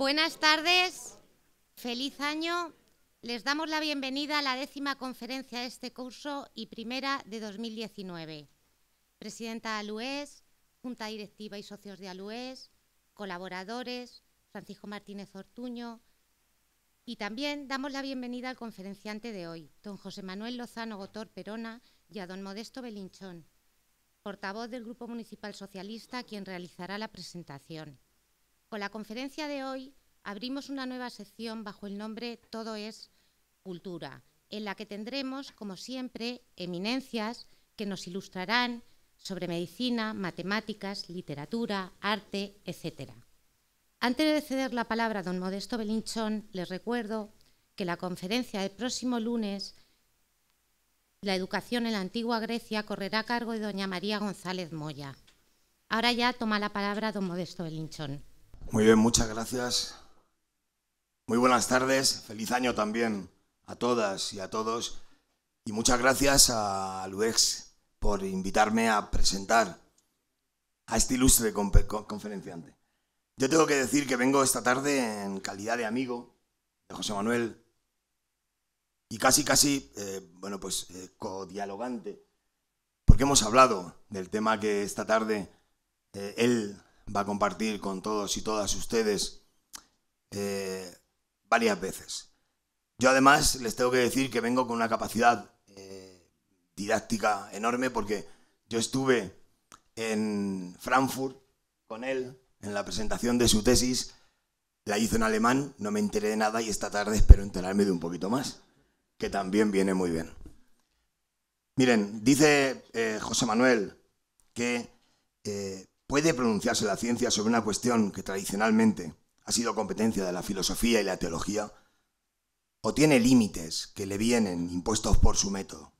Buenas tardes, feliz año. Les damos la bienvenida a la décima conferencia de este curso y primera de 2019. Presidenta de Alués, Junta Directiva y Socios de Alués, colaboradores, Francisco Martínez Ortuño. Y también damos la bienvenida al conferenciante de hoy, don José Manuel Lozano Gotor Perona y a don Modesto Belinchón, portavoz del Grupo Municipal Socialista, quien realizará la presentación. Con la conferencia de hoy abrimos una nueva sección bajo el nombre Todo es Cultura, en la que tendremos, como siempre, eminencias que nos ilustrarán sobre medicina, matemáticas, literatura, arte, etc. Antes de ceder la palabra a don Modesto Belinchón, les recuerdo que la conferencia del próximo lunes, La educación en la antigua Grecia, correrá a cargo de doña María González Moya. Ahora ya toma la palabra don Modesto Belinchón. Muy bien, muchas gracias. Muy buenas tardes, feliz año también a todas y a todos. Y muchas gracias a Luex por invitarme a presentar a este ilustre conferenciante. Yo tengo que decir que vengo esta tarde en calidad de amigo de José Manuel y casi, casi, eh, bueno, pues eh, codialogante, porque hemos hablado del tema que esta tarde eh, él va a compartir con todos y todas ustedes eh, varias veces. Yo además les tengo que decir que vengo con una capacidad eh, didáctica enorme porque yo estuve en Frankfurt con él en la presentación de su tesis, la hizo en alemán, no me enteré de nada y esta tarde espero enterarme de un poquito más, que también viene muy bien. Miren, dice eh, José Manuel que ¿Puede pronunciarse la ciencia sobre una cuestión que tradicionalmente ha sido competencia de la filosofía y la teología? ¿O tiene límites que le vienen impuestos por su método?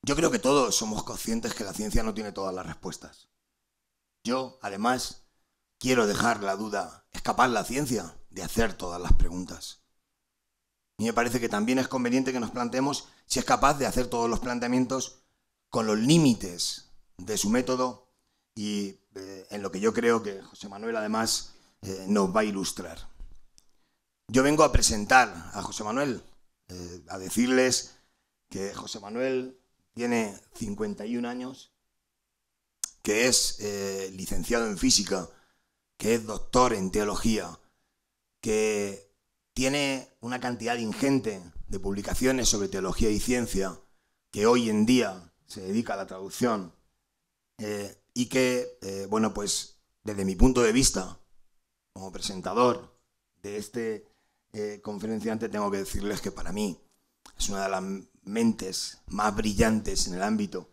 Yo creo que todos somos conscientes que la ciencia no tiene todas las respuestas. Yo, además, quiero dejar la duda, escapar la ciencia de hacer todas las preguntas. Y me parece que también es conveniente que nos planteemos si es capaz de hacer todos los planteamientos con los límites de su método y eh, en lo que yo creo que José Manuel además eh, nos va a ilustrar. Yo vengo a presentar a José Manuel, eh, a decirles que José Manuel tiene 51 años, que es licenciado en física, que es doctor en teología, que tiene una cantidad ingente de publicaciones sobre teología y ciencia, que hoy en día se dedica a la traducción, y que, eh, bueno, pues desde mi punto de vista, como presentador de este eh, conferenciante, tengo que decirles que para mí es una de las mentes más brillantes en el ámbito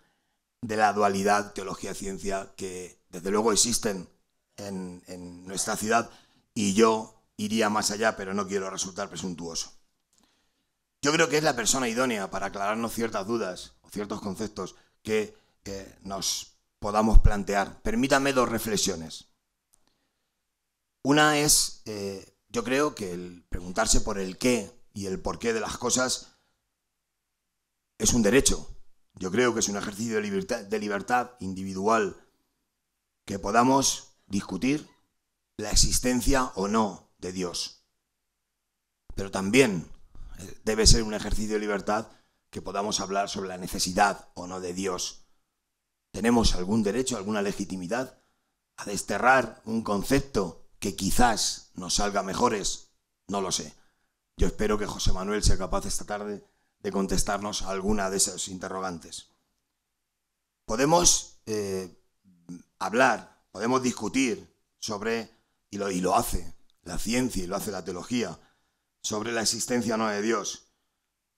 de la dualidad teología-ciencia que desde luego existen en, nuestra ciudad y yo iría más allá, pero no quiero resultar presuntuoso. Yo creo que es la persona idónea para aclararnos ciertas dudas o ciertos conceptos que nos podamos plantear. permítame dos reflexiones. Una es, eh, yo creo que el preguntarse por el qué y el por qué de las cosas es un derecho. Yo creo que es un ejercicio de libertad, de libertad individual que podamos discutir la existencia o no de Dios. Pero también eh, debe ser un ejercicio de libertad que podamos hablar sobre la necesidad o no de Dios ¿Tenemos algún derecho, alguna legitimidad a desterrar un concepto que quizás nos salga mejores? No lo sé. Yo espero que José Manuel sea capaz esta tarde de contestarnos alguna de esas interrogantes. Podemos eh, hablar, podemos discutir sobre, y lo, hace la ciencia y lo hace la teología, sobre la existencia o no de Dios.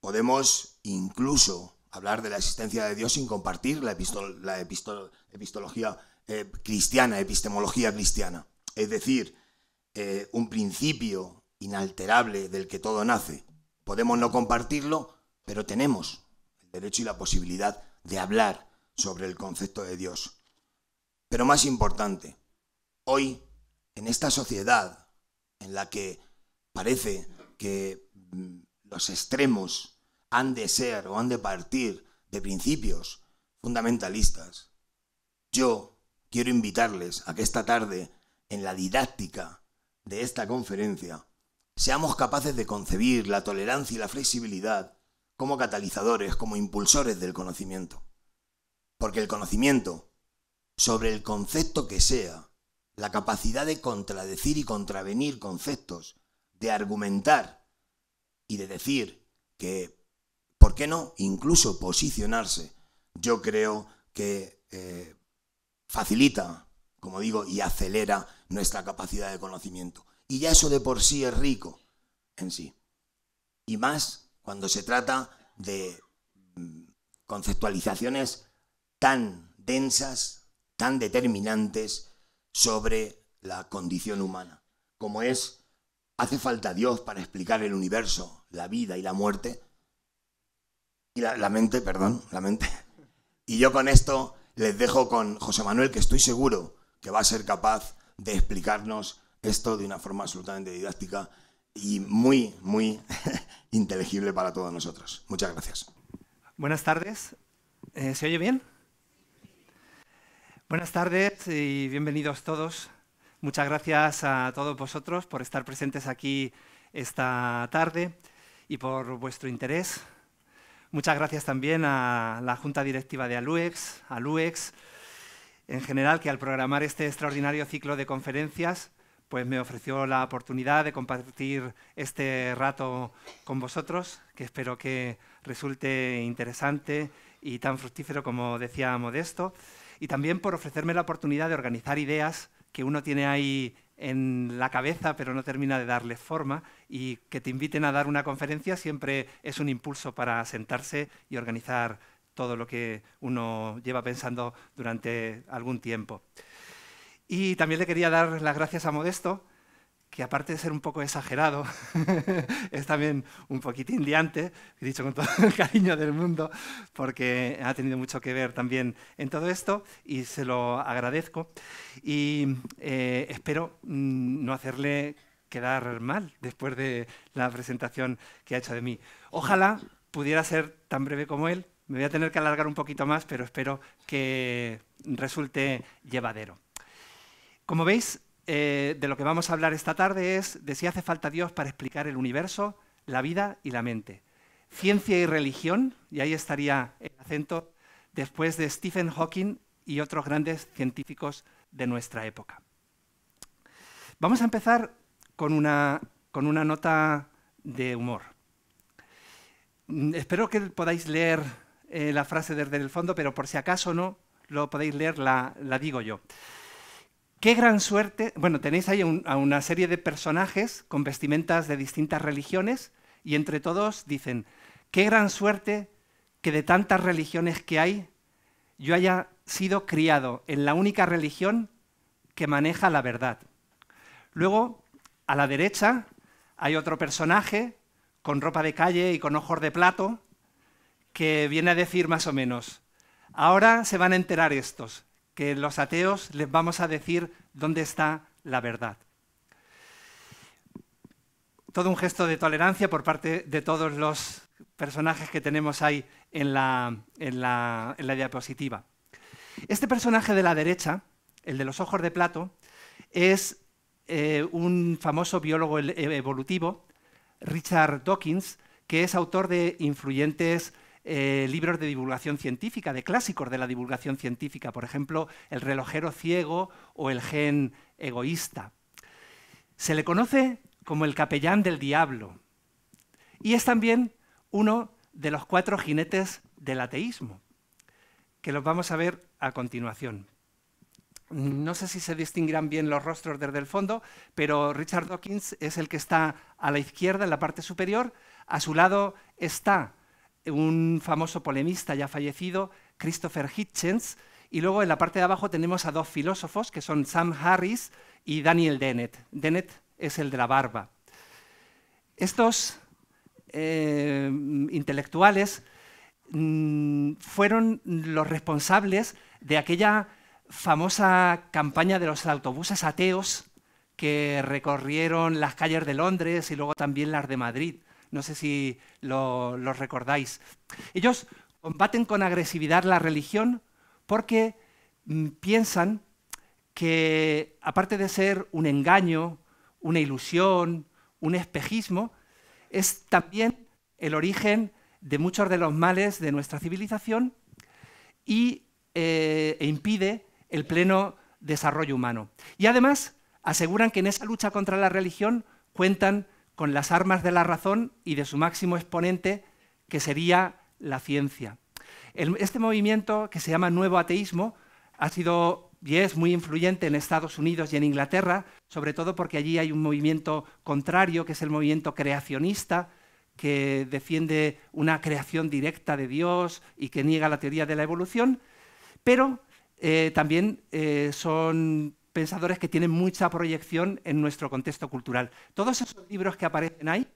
Podemos incluso hablar de la existencia de Dios sin compartir la, la epistología eh, cristiana, epistemología cristiana. Es decir, eh, un principio inalterable del que todo nace. Podemos no compartirlo, pero tenemos el derecho y la posibilidad de hablar sobre el concepto de Dios. Pero más importante, hoy, en esta sociedad en la que parece que mm, los extremos han de ser o han de partir de principios fundamentalistas. Yo quiero invitarles a que esta tarde, en la didáctica de esta conferencia, seamos capaces de concebir la tolerancia y la flexibilidad como catalizadores, como impulsores del conocimiento. Porque el conocimiento, sobre el concepto que sea, la capacidad de contradecir y contravenir conceptos, de argumentar y de decir que ¿por qué no? Incluso posicionarse. Yo creo que eh, facilita, como digo, y acelera nuestra capacidad de conocimiento. Y ya eso de por sí es rico en sí. Y más cuando se trata de mm, conceptualizaciones tan densas, tan determinantes sobre la condición humana, como es, hace falta Dios para explicar el universo, la vida y la muerte, la, mente, perdón, la mente. Y yo con esto les dejo con José Manuel, que estoy seguro que va a ser capaz de explicarnos esto de una forma absolutamente didáctica y muy, muy inteligible para todos nosotros. Muchas gracias. Buenas tardes. Eh, ¿Se oye bien? Buenas tardes y bienvenidos todos. Muchas gracias a todos vosotros por estar presentes aquí esta tarde y por vuestro interés Muchas gracias también a la Junta Directiva de Aluex, Aluex, en general, que al programar este extraordinario ciclo de conferencias, pues me ofreció la oportunidad de compartir este rato con vosotros, que espero que resulte interesante y tan fructífero como decía Modesto, y también por ofrecerme la oportunidad de organizar ideas que uno tiene ahí en la cabeza, pero no termina de darle forma, y que te inviten a dar una conferencia siempre es un impulso para sentarse y organizar todo lo que uno lleva pensando durante algún tiempo. Y también le quería dar las gracias a Modesto, que aparte de ser un poco exagerado, es también un poquitín he dicho con todo el cariño del mundo, porque ha tenido mucho que ver también en todo esto y se lo agradezco. Y eh, espero mm, no hacerle quedar mal después de la presentación que ha hecho de mí. Ojalá pudiera ser tan breve como él. Me voy a tener que alargar un poquito más, pero espero que resulte llevadero. Como veis, eh, de lo que vamos a hablar esta tarde es de si hace falta Dios para explicar el universo, la vida y la mente. Ciencia y religión, y ahí estaría el acento, después de Stephen Hawking y otros grandes científicos de nuestra época. Vamos a empezar con una, nota de humor. Mm, espero que podáis leer eh, la frase desde el fondo, pero por si acaso no, lo podéis leer, la digo yo. Qué gran suerte. Bueno, tenéis ahí a una serie de personajes con vestimentas de distintas religiones y entre todos dicen, qué gran suerte que de tantas religiones que hay, yo haya sido criado en la única religión que maneja la verdad. Luego, a la derecha, hay otro personaje con ropa de calle y con ojos de plato que viene a decir más o menos, ahora se van a enterar estos, que los ateos les vamos a decir dónde está la verdad. Todo un gesto de tolerancia por parte de todos los personajes que tenemos ahí en la, diapositiva. Este personaje de la derecha, el de los ojos de plato, es eh, un famoso biólogo e- evolutivo, Richard Dawkins, que es autor de influyentes eh, libros de divulgación científica, de clásicos de la divulgación científica, por ejemplo, El relojero ciego o El gen egoísta. Se le conoce como el capellán del diablo y es también uno de los cuatro jinetes del ateísmo, que los vamos a ver a continuación. No sé si se distinguirán bien los rostros desde el fondo, pero Richard Dawkins es el que está a la izquierda, en la parte superior. A su lado está un famoso polemista ya fallecido, Christopher Hitchens, y luego en la parte de abajo tenemos a dos filósofos, que son Sam Harris y Daniel Dennett. Dennett es el de la barba. Estos eh, intelectuales mm, fueron los responsables de aquella famosa campaña de los autobuses ateos que recorrieron las calles de Londres y luego también las de Madrid. No sé si lo, recordáis. Ellos combaten con agresividad la religión porque mm, piensan que, aparte de ser un engaño, una ilusión, un espejismo, es también el origen de muchos de los males de nuestra civilización y, eh, e impide el pleno desarrollo humano. Y además aseguran que en esa lucha contra la religión cuentan con las armas de la razón y de su máximo exponente, que sería la ciencia. este movimiento, que se llama Nuevo Ateísmo, ha sido y es muy influyente en Estados Unidos y en Inglaterra, sobre todo porque allí hay un movimiento contrario, que es el movimiento creacionista, que defiende una creación directa de Dios y que niega la teoría de la evolución, pero eh, también eh, son pensadores que tienen mucha proyección en nuestro contexto cultural. Todos esos libros que aparecen ahí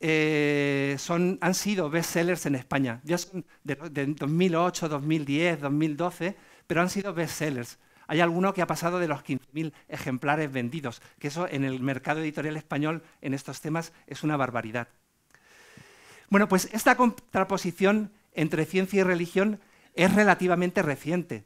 eh, han sido bestsellers en España. Ya son de, 2008, 2010, 2012, pero han sido bestsellers. Hay alguno que ha pasado de los 15.000 ejemplares vendidos, que eso en el mercado editorial español en estos temas es una barbaridad. Bueno, pues esta contraposición entre ciencia y religión es relativamente reciente.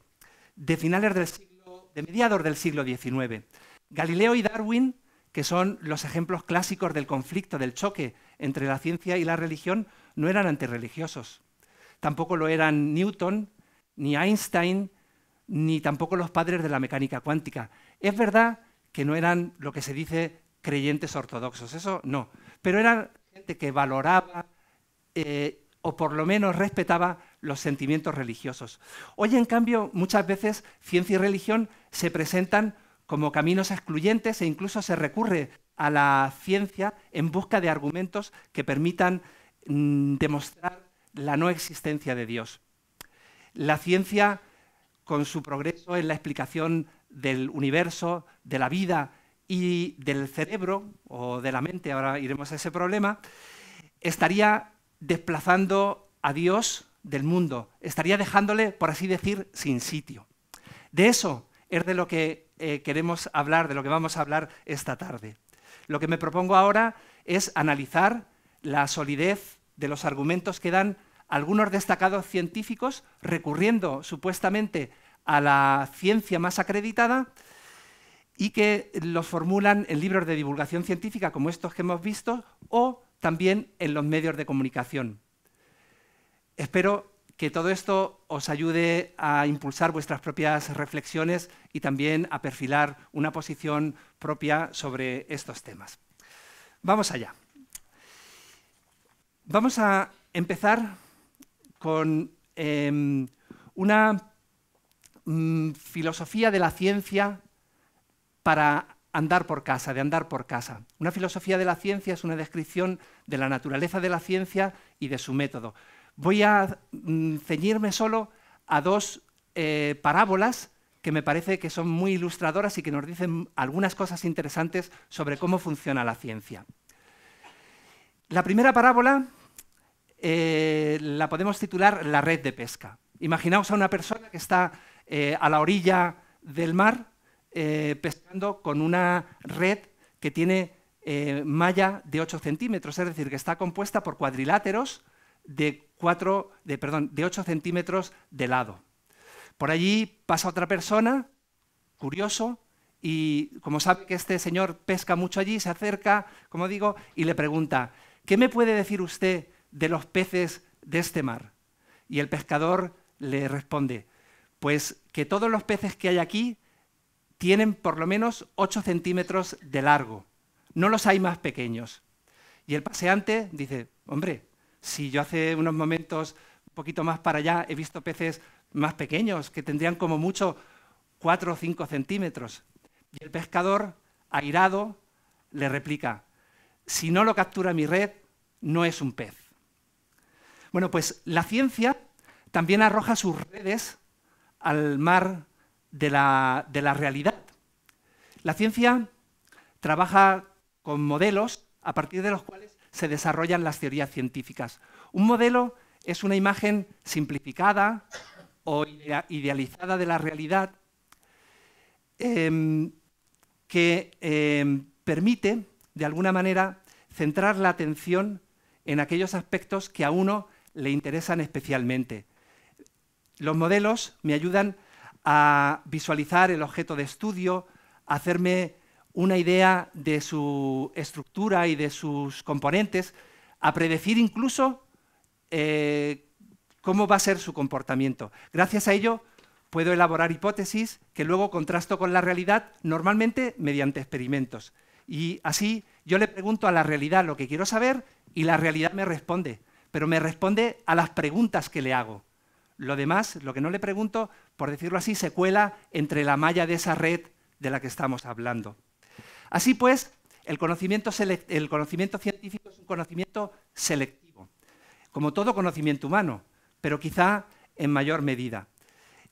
De finales del siglo de mediados del siglo XIX. Galileo y Darwin, que son los ejemplos clásicos del conflicto, del choque entre la ciencia y la religión, no eran antirreligiosos. Tampoco lo eran Newton, ni Einstein, ni tampoco los padres de la mecánica cuántica. Es verdad que no eran lo que se dice creyentes ortodoxos, eso no, pero eran gente que valoraba eh, o por lo menos respetaba los sentimientos religiosos. Hoy, en cambio, muchas veces ciencia y religión se presentan como caminos excluyentes e incluso se recurre a la ciencia en busca de argumentos que permitan mm, demostrar la no existencia de Dios. La ciencia, con su progreso en la explicación del universo, de la vida y del cerebro o de la mente, ahora iremos a ese problema, estaría desplazando a Dios del mundo, estaría dejándole, por así decir, sin sitio. De eso es de lo que eh, queremos hablar, de lo que vamos a hablar esta tarde. Lo que me propongo ahora es analizar la solidez de los argumentos que dan algunos destacados científicos recurriendo supuestamente a la ciencia más acreditada y que los formulan en libros de divulgación científica como estos que hemos visto o también en los medios de comunicación. Espero que todo esto os ayude a impulsar vuestras propias reflexiones y también a perfilar una posición propia sobre estos temas. Vamos allá. Vamos a empezar con em, una mm, filosofía de la ciencia para andar por casa, de andar por casa. Una filosofía de la ciencia es una descripción de la naturaleza de la ciencia y de su método voy a mm, ceñirme solo a dos eh, parábolas que me parece que son muy ilustradoras y que nos dicen algunas cosas interesantes sobre cómo funciona la ciencia. La primera parábola eh, la podemos titular La red de pesca. Imaginaos a una persona que está eh, a la orilla del mar pescando con una red que tiene malla de 8 centímetros, es decir, que está compuesta por cuadriláteros de de, perdón, de 8 centímetros de lado. Por allí pasa otra persona, curioso, y como sabe que este señor pesca mucho allí, se acerca, como digo, y le pregunta, ¿qué me puede decir usted de los peces de este mar? Y el pescador le responde, pues que todos los peces que hay aquí tienen por lo menos 8 centímetros de largo, no los hay más pequeños. Y el paseante dice, hombre, si yo hace unos momentos, un poquito más para allá, he visto peces más pequeños, que tendrían como mucho 4 o 5 centímetros. Y el pescador, airado, le replica, si no lo captura mi red, no es un pez. Bueno, pues la ciencia también arroja sus redes al mar de la, de la realidad. La ciencia trabaja con modelos a partir de los cuales se desarrollan las teorías científicas. Un modelo es una imagen simplificada o idealizada de la realidad em, que em, permite, de alguna manera, centrar la atención en aquellos aspectos que a uno le interesan especialmente. Los modelos me ayudan a visualizar el objeto de estudio, a hacerme una idea de su estructura y de sus componentes, a predecir incluso eh, cómo va a ser su comportamiento. Gracias a ello puedo elaborar hipótesis que luego contrasto con la realidad, normalmente mediante experimentos. Y así yo le pregunto a la realidad lo que quiero saber y la realidad me responde, pero me responde a las preguntas que le hago. Lo demás, lo que no le pregunto, por decirlo así, se cuela entre la malla de esa red de la que estamos hablando. Así pues, el conocimiento, científico es un conocimiento selectivo, como todo conocimiento humano, pero quizá en mayor medida.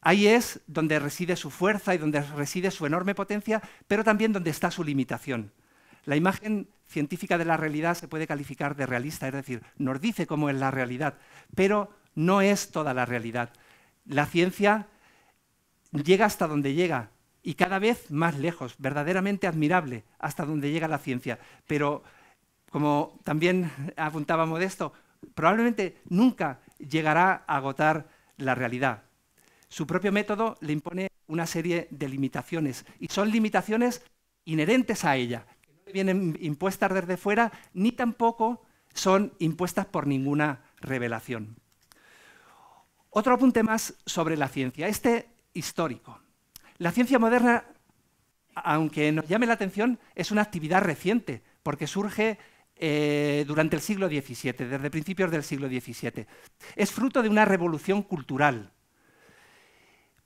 Ahí es donde reside su fuerza y donde reside su enorme potencia, pero también donde está su limitación. La imagen científica de la realidad se puede calificar de realista, es decir, nos dice cómo es la realidad, pero no es toda la realidad. La ciencia llega hasta donde llega, y cada vez más lejos, verdaderamente admirable hasta donde llega la ciencia. Pero, como también apuntaba Modesto, probablemente nunca llegará a agotar la realidad. Su propio método le impone una serie de limitaciones y son limitaciones inherentes a ella, que no le vienen impuestas desde fuera ni tampoco son impuestas por ninguna revelación. Otro apunte más sobre la ciencia, este histórico. La ciencia moderna, aunque nos llame la atención, es una actividad reciente, porque surge eh, durante el siglo XVII, desde principios del siglo XVII. Es fruto de una revolución cultural,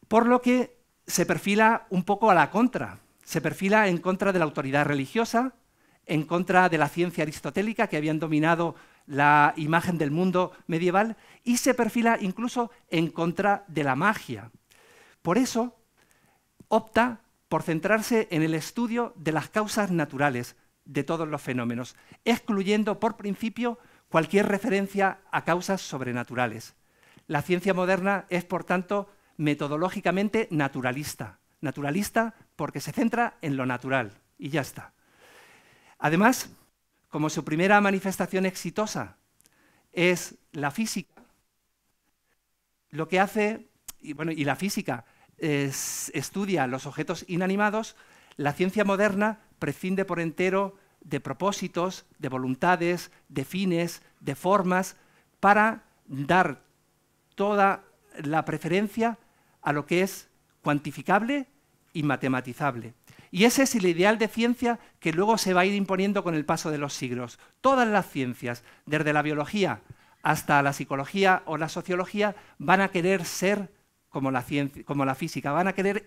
por lo que se perfila un poco a la contra. Se perfila en contra de la autoridad religiosa, en contra de la ciencia aristotélica que habían dominado la imagen del mundo medieval y se perfila incluso en contra de la magia. Por eso, opta por centrarse en el estudio de las causas naturales de todos los fenómenos, excluyendo por principio cualquier referencia a causas sobrenaturales. La ciencia moderna es, por tanto, metodológicamente naturalista. Naturalista porque se centra en lo natural y ya está. Además, como su primera manifestación exitosa es la física, lo que hace, y, bueno, y la física estudia los objetos inanimados, la ciencia moderna prescinde por entero de propósitos, de voluntades, de fines, de formas, para dar toda la preferencia a lo que es cuantificable y matematizable. Y ese es el ideal de ciencia que luego se va a ir imponiendo con el paso de los siglos. Todas las ciencias, desde la biología hasta la psicología o la sociología, van a querer ser como la, como la física, van a querer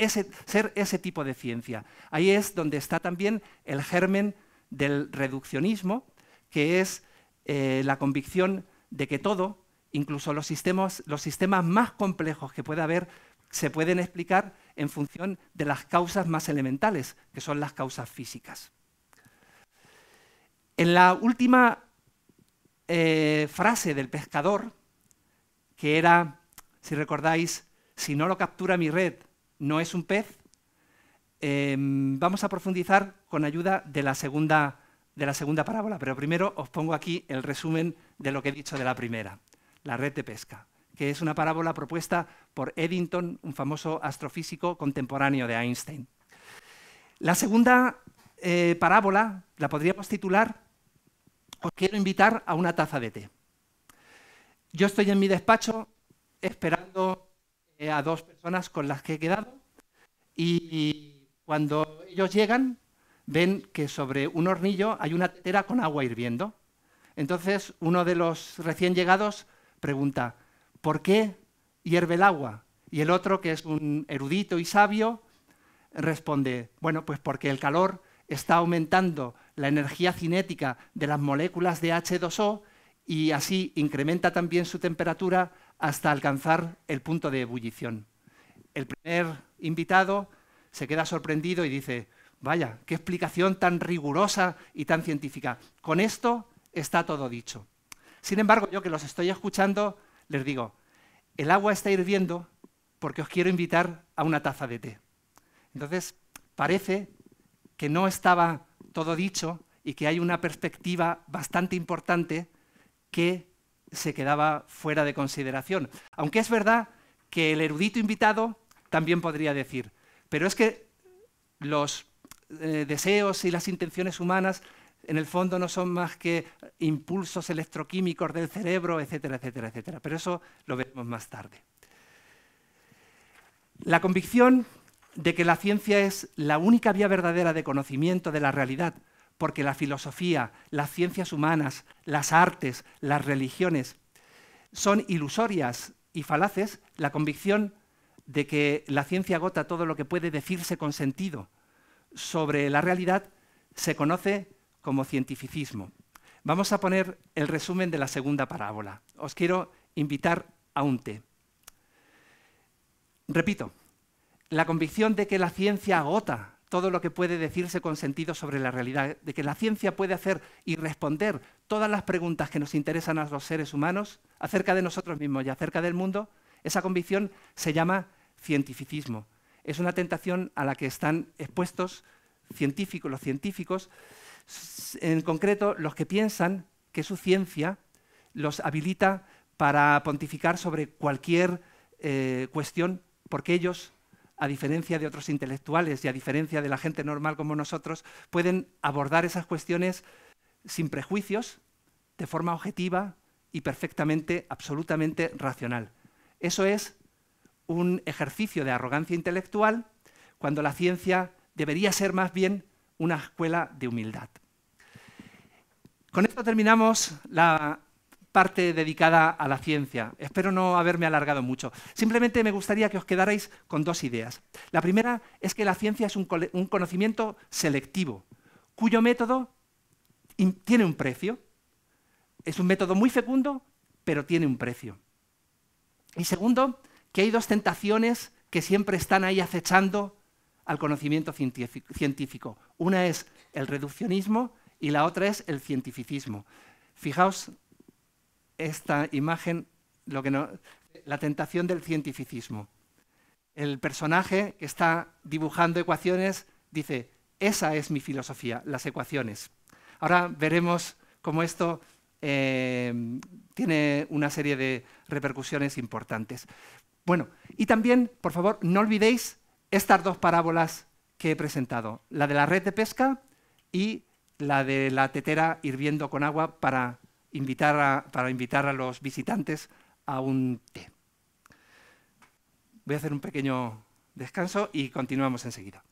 ser ese tipo de ciencia. Ahí es donde está también el germen del reduccionismo, que es eh, la convicción de que todo, incluso los sistemas, los sistemas más complejos que pueda haber, se pueden explicar en función de las causas más elementales, que son las causas físicas. En la última eh, frase del pescador, que era, si recordáis, si no lo captura mi red, no es un pez. Em, vamos a profundizar con ayuda de la, segunda, de la segunda parábola, pero primero os pongo aquí el resumen de lo que he dicho de la primera, la red de pesca, que es una parábola propuesta por Eddington, un famoso astrofísico contemporáneo de Einstein. La segunda eh, parábola la podríamos titular Os quiero invitar a una taza de té. Yo estoy en mi despacho esperando eh, a dos personas con las que he quedado y cuando ellos llegan ven que sobre un hornillo hay una tetera con agua hirviendo. Entonces uno de los recién llegados pregunta, ¿por qué hierve el agua? Y el otro, que es un erudito y sabio, responde, bueno, pues porque el calor está aumentando la energía cinética de las moléculas de H2O y así incrementa también su temperatura hasta alcanzar el punto de ebullición. El primer invitado se queda sorprendido y dice, vaya, qué explicación tan rigurosa y tan científica. Con esto está todo dicho. Sin embargo, yo que los estoy escuchando, les digo, el agua está hirviendo porque os quiero invitar a una taza de té. Entonces, parece que no estaba todo dicho y que hay una perspectiva bastante importante que se quedaba fuera de consideración. Aunque es verdad que el erudito invitado también podría decir, pero es que los eh, deseos y las intenciones humanas en el fondo no son más que impulsos electroquímicos del cerebro, etcétera, etcétera, etcétera. Pero eso lo veremos más tarde. La convicción de que la ciencia es la única vía verdadera de conocimiento de la realidad porque la filosofía, las ciencias humanas, las artes, las religiones son ilusorias y falaces, la convicción de que la ciencia agota todo lo que puede decirse con sentido sobre la realidad se conoce como cientificismo. Vamos a poner el resumen de la segunda parábola. Os quiero invitar a un té. Repito, la convicción de que la ciencia agota todo lo que puede decirse con sentido sobre la realidad, de que la ciencia puede hacer y responder todas las preguntas que nos interesan a los seres humanos acerca de nosotros mismos y acerca del mundo, esa convicción se llama cientificismo. Es una tentación a la que están expuestos científicos, los científicos, en concreto los que piensan que su ciencia los habilita para pontificar sobre cualquier eh, cuestión, porque ellos a diferencia de otros intelectuales y a diferencia de la gente normal como nosotros, pueden abordar esas cuestiones sin prejuicios, de forma objetiva y perfectamente, absolutamente racional. Eso es un ejercicio de arrogancia intelectual cuando la ciencia debería ser más bien una escuela de humildad. Con esto terminamos la parte dedicada a la ciencia. Espero no haberme alargado mucho. Simplemente me gustaría que os quedarais con dos ideas. La primera es que la ciencia es un, conocimiento selectivo, cuyo método tiene un precio. Es un método muy fecundo, pero tiene un precio. Y segundo, que hay dos tentaciones que siempre están ahí acechando al conocimiento científico. Una es el reduccionismo y la otra es el cientificismo. Fijaos esta imagen lo que no, la tentación del cientificismo. El personaje que está dibujando ecuaciones dice, esa es mi filosofía, las ecuaciones. Ahora veremos cómo esto eh, tiene una serie de repercusiones importantes. Bueno, y también, por favor, no olvidéis estas dos parábolas que he presentado, la de la red de pesca y la de la tetera hirviendo con agua para invitar para invitar a los visitantes a un té. Voy a hacer un pequeño descanso y continuamos enseguida.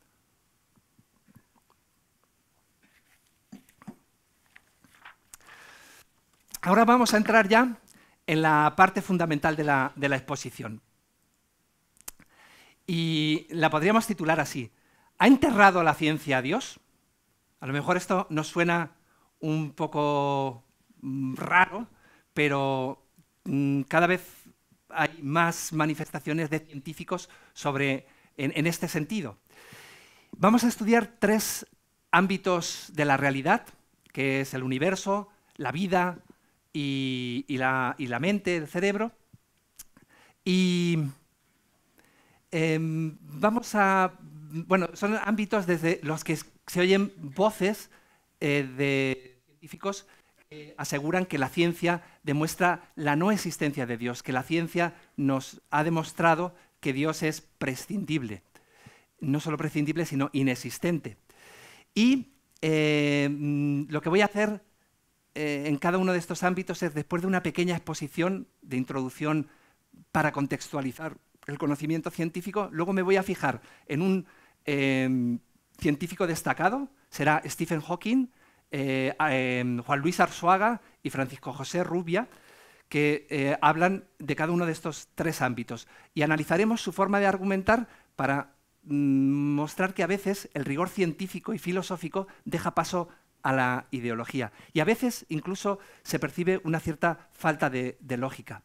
Ahora vamos a entrar ya en la parte fundamental de la, de la exposición. Y la podríamos titular así, ¿ha enterrado la ciencia a Dios? A lo mejor esto nos suena un poco Mm, raro, pero mm, cada vez hay más manifestaciones de científicos sobre, en, este sentido. Vamos a estudiar tres ámbitos de la realidad, que es el universo, la vida y, la, mente, el cerebro. Y em, vamos a... Bueno, son ámbitos desde los que se oyen voces eh, de científicos aseguran que la ciencia demuestra la no existencia de Dios, que la ciencia nos ha demostrado que Dios es prescindible, no solo prescindible, sino inexistente. Y eh, mm, lo que voy a hacer eh, en cada uno de estos ámbitos es, después de una pequeña exposición de introducción para contextualizar el conocimiento científico, luego me voy a fijar en un eh, científico destacado, será Stephen Hawking, eh, em, Juan Luis Arzuaga y Francisco José Rubia, que eh, hablan de cada uno de estos tres ámbitos. Y analizaremos su forma de argumentar para mm, mostrar que a veces el rigor científico y filosófico deja paso a la ideología. Y a veces incluso se percibe una cierta falta de lógica.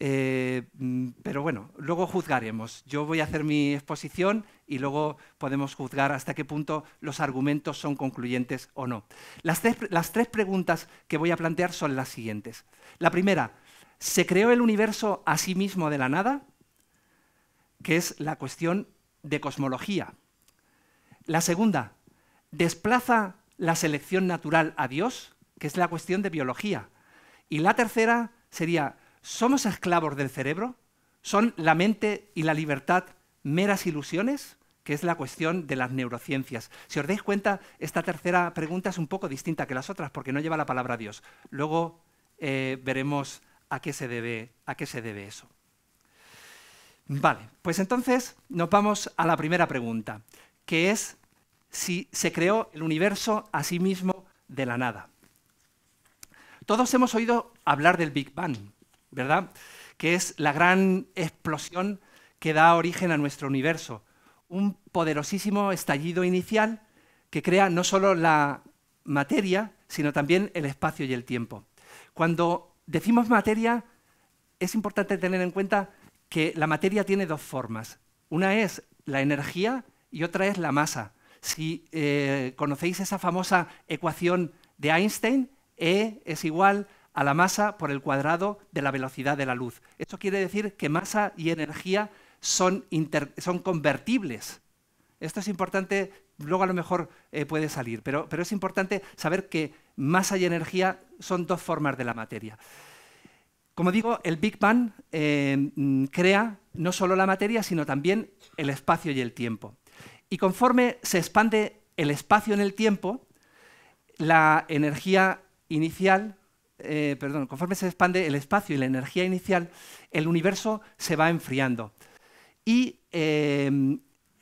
Eh, mm, pero bueno, luego juzgaremos. Yo voy a hacer mi exposición y luego podemos juzgar hasta qué punto los argumentos son concluyentes o no. Las las tres preguntas que voy a plantear son las siguientes. La primera, ¿se creó el universo a sí mismo de la nada? Que es la cuestión de cosmología. La segunda, ¿desplaza la selección natural a Dios? Que es la cuestión de biología. Y la tercera sería, ¿Somos esclavos del cerebro? ¿Son la mente y la libertad meras ilusiones? que es la cuestión de las neurociencias. Si os dais cuenta, esta tercera pregunta es un poco distinta que las otras porque no lleva la palabra Dios. Luego eh, veremos a qué, se debe, a qué se debe eso. Vale, pues entonces nos vamos a la primera pregunta, que es si se creó el universo a sí mismo de la nada. Todos hemos oído hablar del Big Bang, ¿verdad? Que es la gran explosión que da origen a nuestro universo. Un poderosísimo estallido inicial que crea no solo la materia, sino también el espacio y el tiempo. Cuando decimos materia, es importante tener en cuenta que la materia tiene dos formas. Una es la energía y otra es la masa. Si eh, conocéis esa famosa ecuación de Einstein, E es igual a la masa por el cuadrado de la velocidad de la luz. Esto quiere decir que masa y energía son, son convertibles. Esto es importante, luego a lo mejor eh, puede salir, pero, pero es importante saber que masa y energía son dos formas de la materia. Como digo, el Big Bang eh, mm, crea no solo la materia, sino también el espacio y el tiempo. Y conforme se expande el espacio en el tiempo, la energía inicial eh, perdón, conforme se expande el espacio y la energía inicial, el universo se va enfriando. Y eh,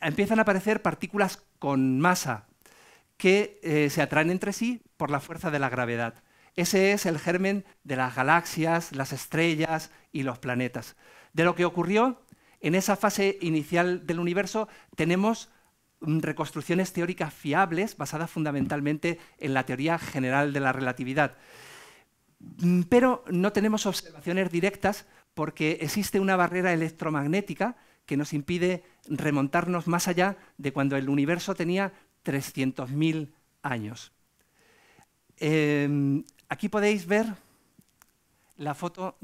empiezan a aparecer partículas con masa que eh, se atraen entre sí por la fuerza de la gravedad. Ese es el germen de las galaxias, las estrellas y los planetas. De lo que ocurrió en esa fase inicial del universo tenemos mm, reconstrucciones teóricas fiables basadas fundamentalmente en la teoría general de la relatividad. Mm, pero no tenemos observaciones directas porque existe una barrera electromagnética que nos impide remontarnos más allá de cuando el universo tenía 300.000 años. Em, aquí podéis ver la foto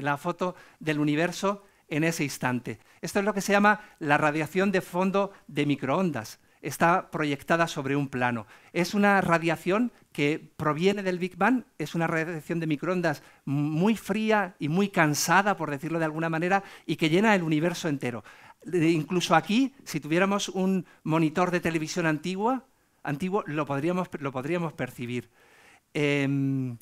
la foto del universo en ese instante. Esto es lo que se llama la radiación de fondo de microondas está proyectada sobre un plano. Es una radiación que proviene del Big Bang, es una radiación de microondas muy fría y muy cansada, por decirlo de alguna manera, y que llena el universo entero. Incluso aquí, si tuviéramos un monitor de televisión antigua, antiguo, lo podríamos, percibir. Em,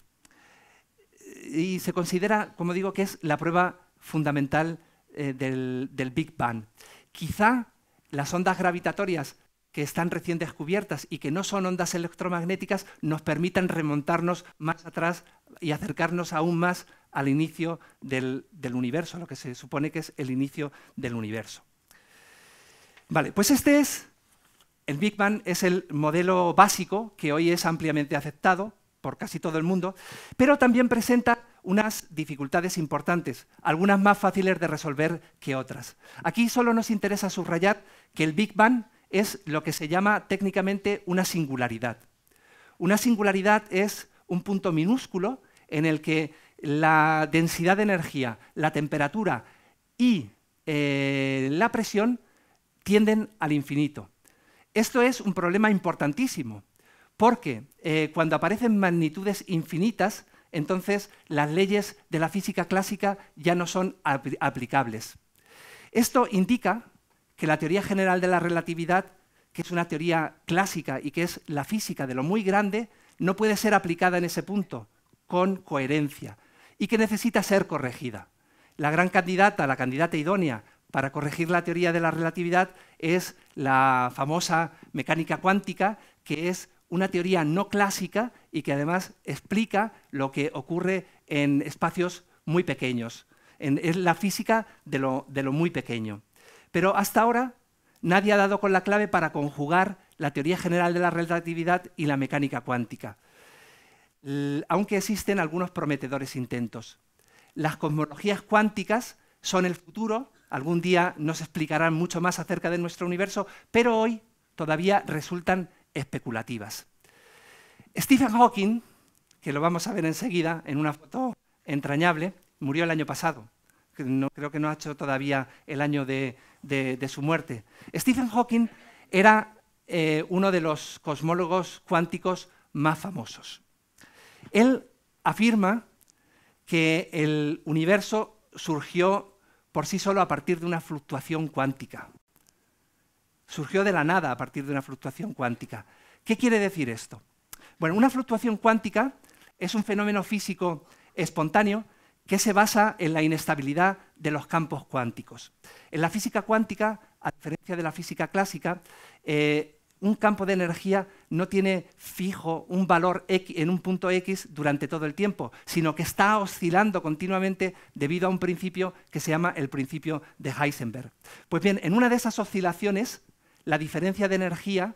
y se considera, como digo, que es la prueba fundamental eh, del, del Big Bang. Quizá las ondas gravitatorias que están recién descubiertas y que no son ondas electromagnéticas nos permitan remontarnos más atrás y acercarnos aún más al inicio del, del universo, lo que se supone que es el inicio del universo. Vale, pues este es, el Big Bang es el modelo básico que hoy es ampliamente aceptado por casi todo el mundo, pero también presenta unas dificultades importantes, algunas más fáciles de resolver que otras. Aquí solo nos interesa subrayar que el Big Bang es lo que se llama técnicamente una singularidad. Una singularidad es un punto minúsculo en el que la densidad de energía, la temperatura y eh, la presión tienden al infinito. Esto es un problema importantísimo, porque eh, cuando aparecen magnitudes infinitas, entonces las leyes de la física clásica ya no son aplicables. Esto indica que la teoría general de la relatividad, que es una teoría clásica y que es la física de lo muy grande, no puede ser aplicada en ese punto con coherencia y que necesita ser corregida. La gran candidata, la candidata idónea para corregir la teoría de la relatividad es la famosa mecánica cuántica, que es una teoría no clásica y que además explica lo que ocurre en espacios muy pequeños. es la física de lo muy pequeño. Pero hasta ahora nadie ha dado con la clave para conjugar la teoría general de la relatividad y la mecánica cuántica, aunque existen algunos prometedores intentos. Las cosmologías cuánticas son el futuro, algún día nos explicarán mucho más acerca de nuestro universo, pero hoy todavía resultan especulativas. Stephen Hawking, que lo vamos a ver enseguida en una foto entrañable, murió el año pasado. No, creo que no ha hecho todavía el año de, de, su muerte. Stephen Hawking era eh, uno de los cosmólogos cuánticos más famosos. Él afirma que el universo surgió por sí solo a partir de una fluctuación cuántica. Surgió de la nada a partir de una fluctuación cuántica. ¿Qué quiere decir esto? Bueno, una fluctuación cuántica es un fenómeno físico espontáneo que se basa en la inestabilidad de los campos cuánticos. En la física cuántica, a diferencia de la física clásica, eh, un campo de energía no tiene fijo un valor en un punto X durante todo el tiempo, sino que está oscilando continuamente debido a un principio que se llama el principio de Heisenberg. Pues bien, en una de esas oscilaciones, la diferencia de energía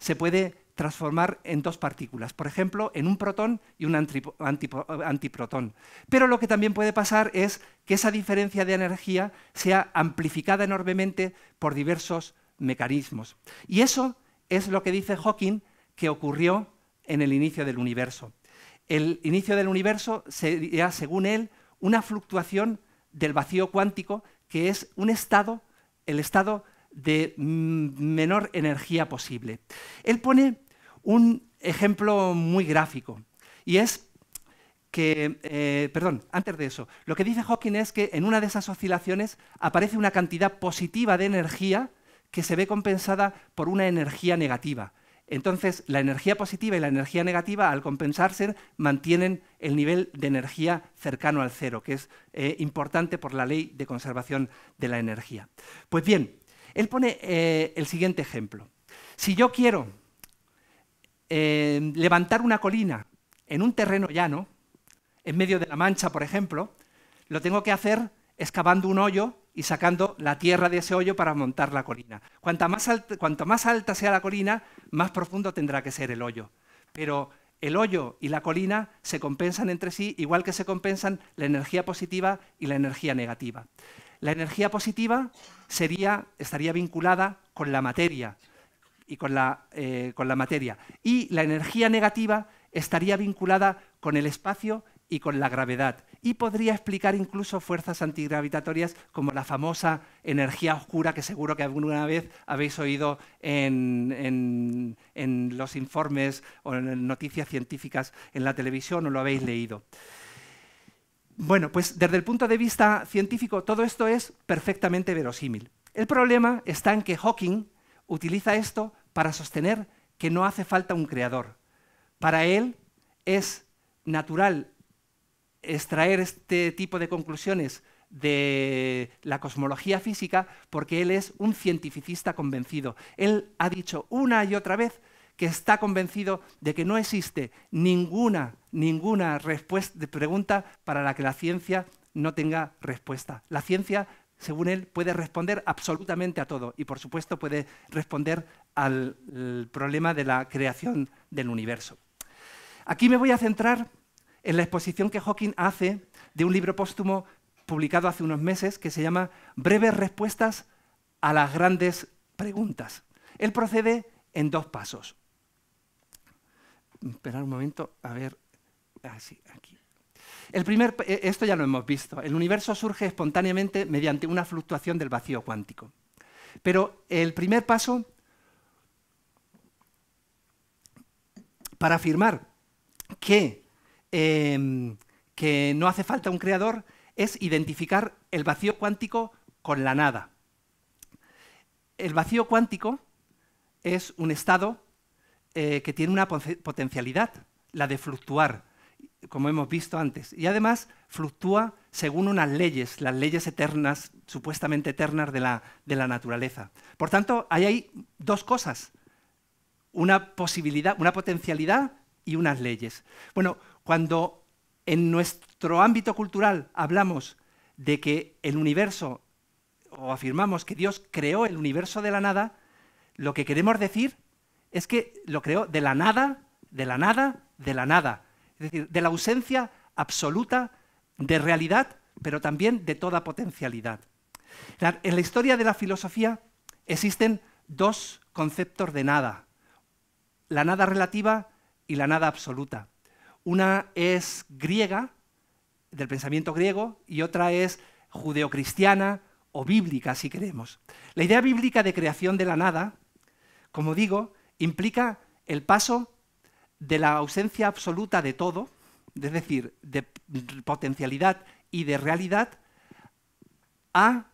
se puede transformar en dos partículas, por ejemplo, en un protón y un antiprotón. Pero lo que también puede pasar es que esa diferencia de energía sea amplificada enormemente por diversos mecanismos. Y eso es lo que dice Hawking que ocurrió en el inicio del universo. El inicio del universo sería, según él, una fluctuación del vacío cuántico, que es un estado, el estado de mm, menor energía posible. Él pone un ejemplo muy gráfico y es que, eh, perdón, antes de eso, lo que dice Hawking es que en una de esas oscilaciones aparece una cantidad positiva de energía que se ve compensada por una energía negativa. Entonces, la energía positiva y la energía negativa, al compensarse, mantienen el nivel de energía cercano al cero, que es eh, importante por la ley de conservación de la energía. Pues bien, él pone eh, el siguiente ejemplo. Si yo quiero eh, levantar una colina en un terreno llano, en medio de la mancha, por ejemplo, lo tengo que hacer excavando un hoyo y sacando la tierra de ese hoyo para montar la colina. cuanto más alta sea la colina, más profundo tendrá que ser el hoyo. Pero el hoyo y la colina se compensan entre sí, igual que se compensan la energía positiva y la energía negativa. La energía positiva estaría vinculada con la materia y eh, con la, materia. Y la energía negativa estaría vinculada con el espacio y con la gravedad. Y podría explicar incluso fuerzas antigravitatorias como la famosa energía oscura que seguro que alguna vez habéis oído en, en los informes o en noticias científicas en la televisión o lo habéis leído. Bueno, pues desde el punto de vista científico todo esto es perfectamente verosímil. El problema está en que Hawking utiliza esto para sostener que no hace falta un creador. Para él es natural extraer este tipo de conclusiones de la cosmología física porque él es un cientificista convencido. Él ha dicho una y otra vez que está convencido de que no existe ninguna ninguna respuesta, pregunta para la que la ciencia no tenga respuesta. La ciencia, según él, puede responder absolutamente a todo y, por supuesto, puede responder al problema de la creación del universo. Aquí me voy a centrar en la exposición que Hawking hace de un libro póstumo publicado hace unos meses que se llama Breves Respuestas a las Grandes Preguntas. Él procede en dos pasos. Esperar un momento, a ver Ah, aquí. Eh, esto ya lo hemos visto. El universo surge espontáneamente mediante una fluctuación del vacío cuántico. Pero el primer paso para afirmar que, em, que no hace falta un creador es identificar el vacío cuántico con la nada. El vacío cuántico es un estado eh, que tiene una potencialidad, la de fluctuar, como hemos visto antes. Y además fluctúa según unas leyes, las leyes eternas, supuestamente eternas de la, de la naturaleza. Por tanto, ahí hay dos cosas, una posibilidad, una potencialidad y unas leyes. Bueno, cuando en nuestro ámbito cultural hablamos de que el universo, o afirmamos que Dios creó el universo de la nada, lo que queremos decir es que lo creó de la nada, de la nada, de la nada es decir, de la ausencia absoluta de realidad, pero también de toda potencialidad. En la historia de la filosofía existen dos conceptos de nada, la nada relativa y la nada absoluta. Una es griega, del pensamiento griego, y otra es judeocristiana o bíblica, si queremos. La idea bíblica de creación de la nada, como digo, implica el paso de la ausencia absoluta de todo, es decir, de potencialidad y de realidad, a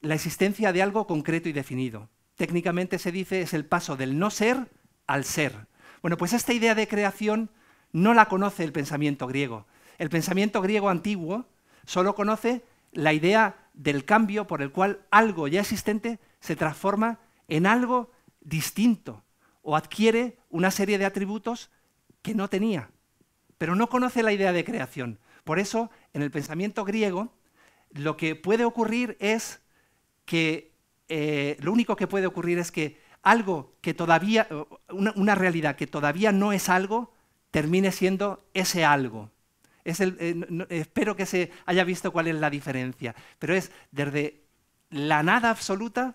la existencia de algo concreto y definido. Técnicamente se dice es el paso del no ser al ser. Bueno, pues esta idea de creación no la conoce el pensamiento griego. El pensamiento griego antiguo solo conoce la idea del cambio por el cual algo ya existente se transforma en algo distinto o adquiere una serie de atributos que no tenía, pero no conoce la idea de creación. Por eso, en el pensamiento griego, lo que puede ocurrir es que eh, lo único que puede ocurrir es que algo que todavía, una, realidad que todavía no es algo, termine siendo ese algo. Eh, espero que se haya visto cuál es la diferencia, pero es desde la nada absoluta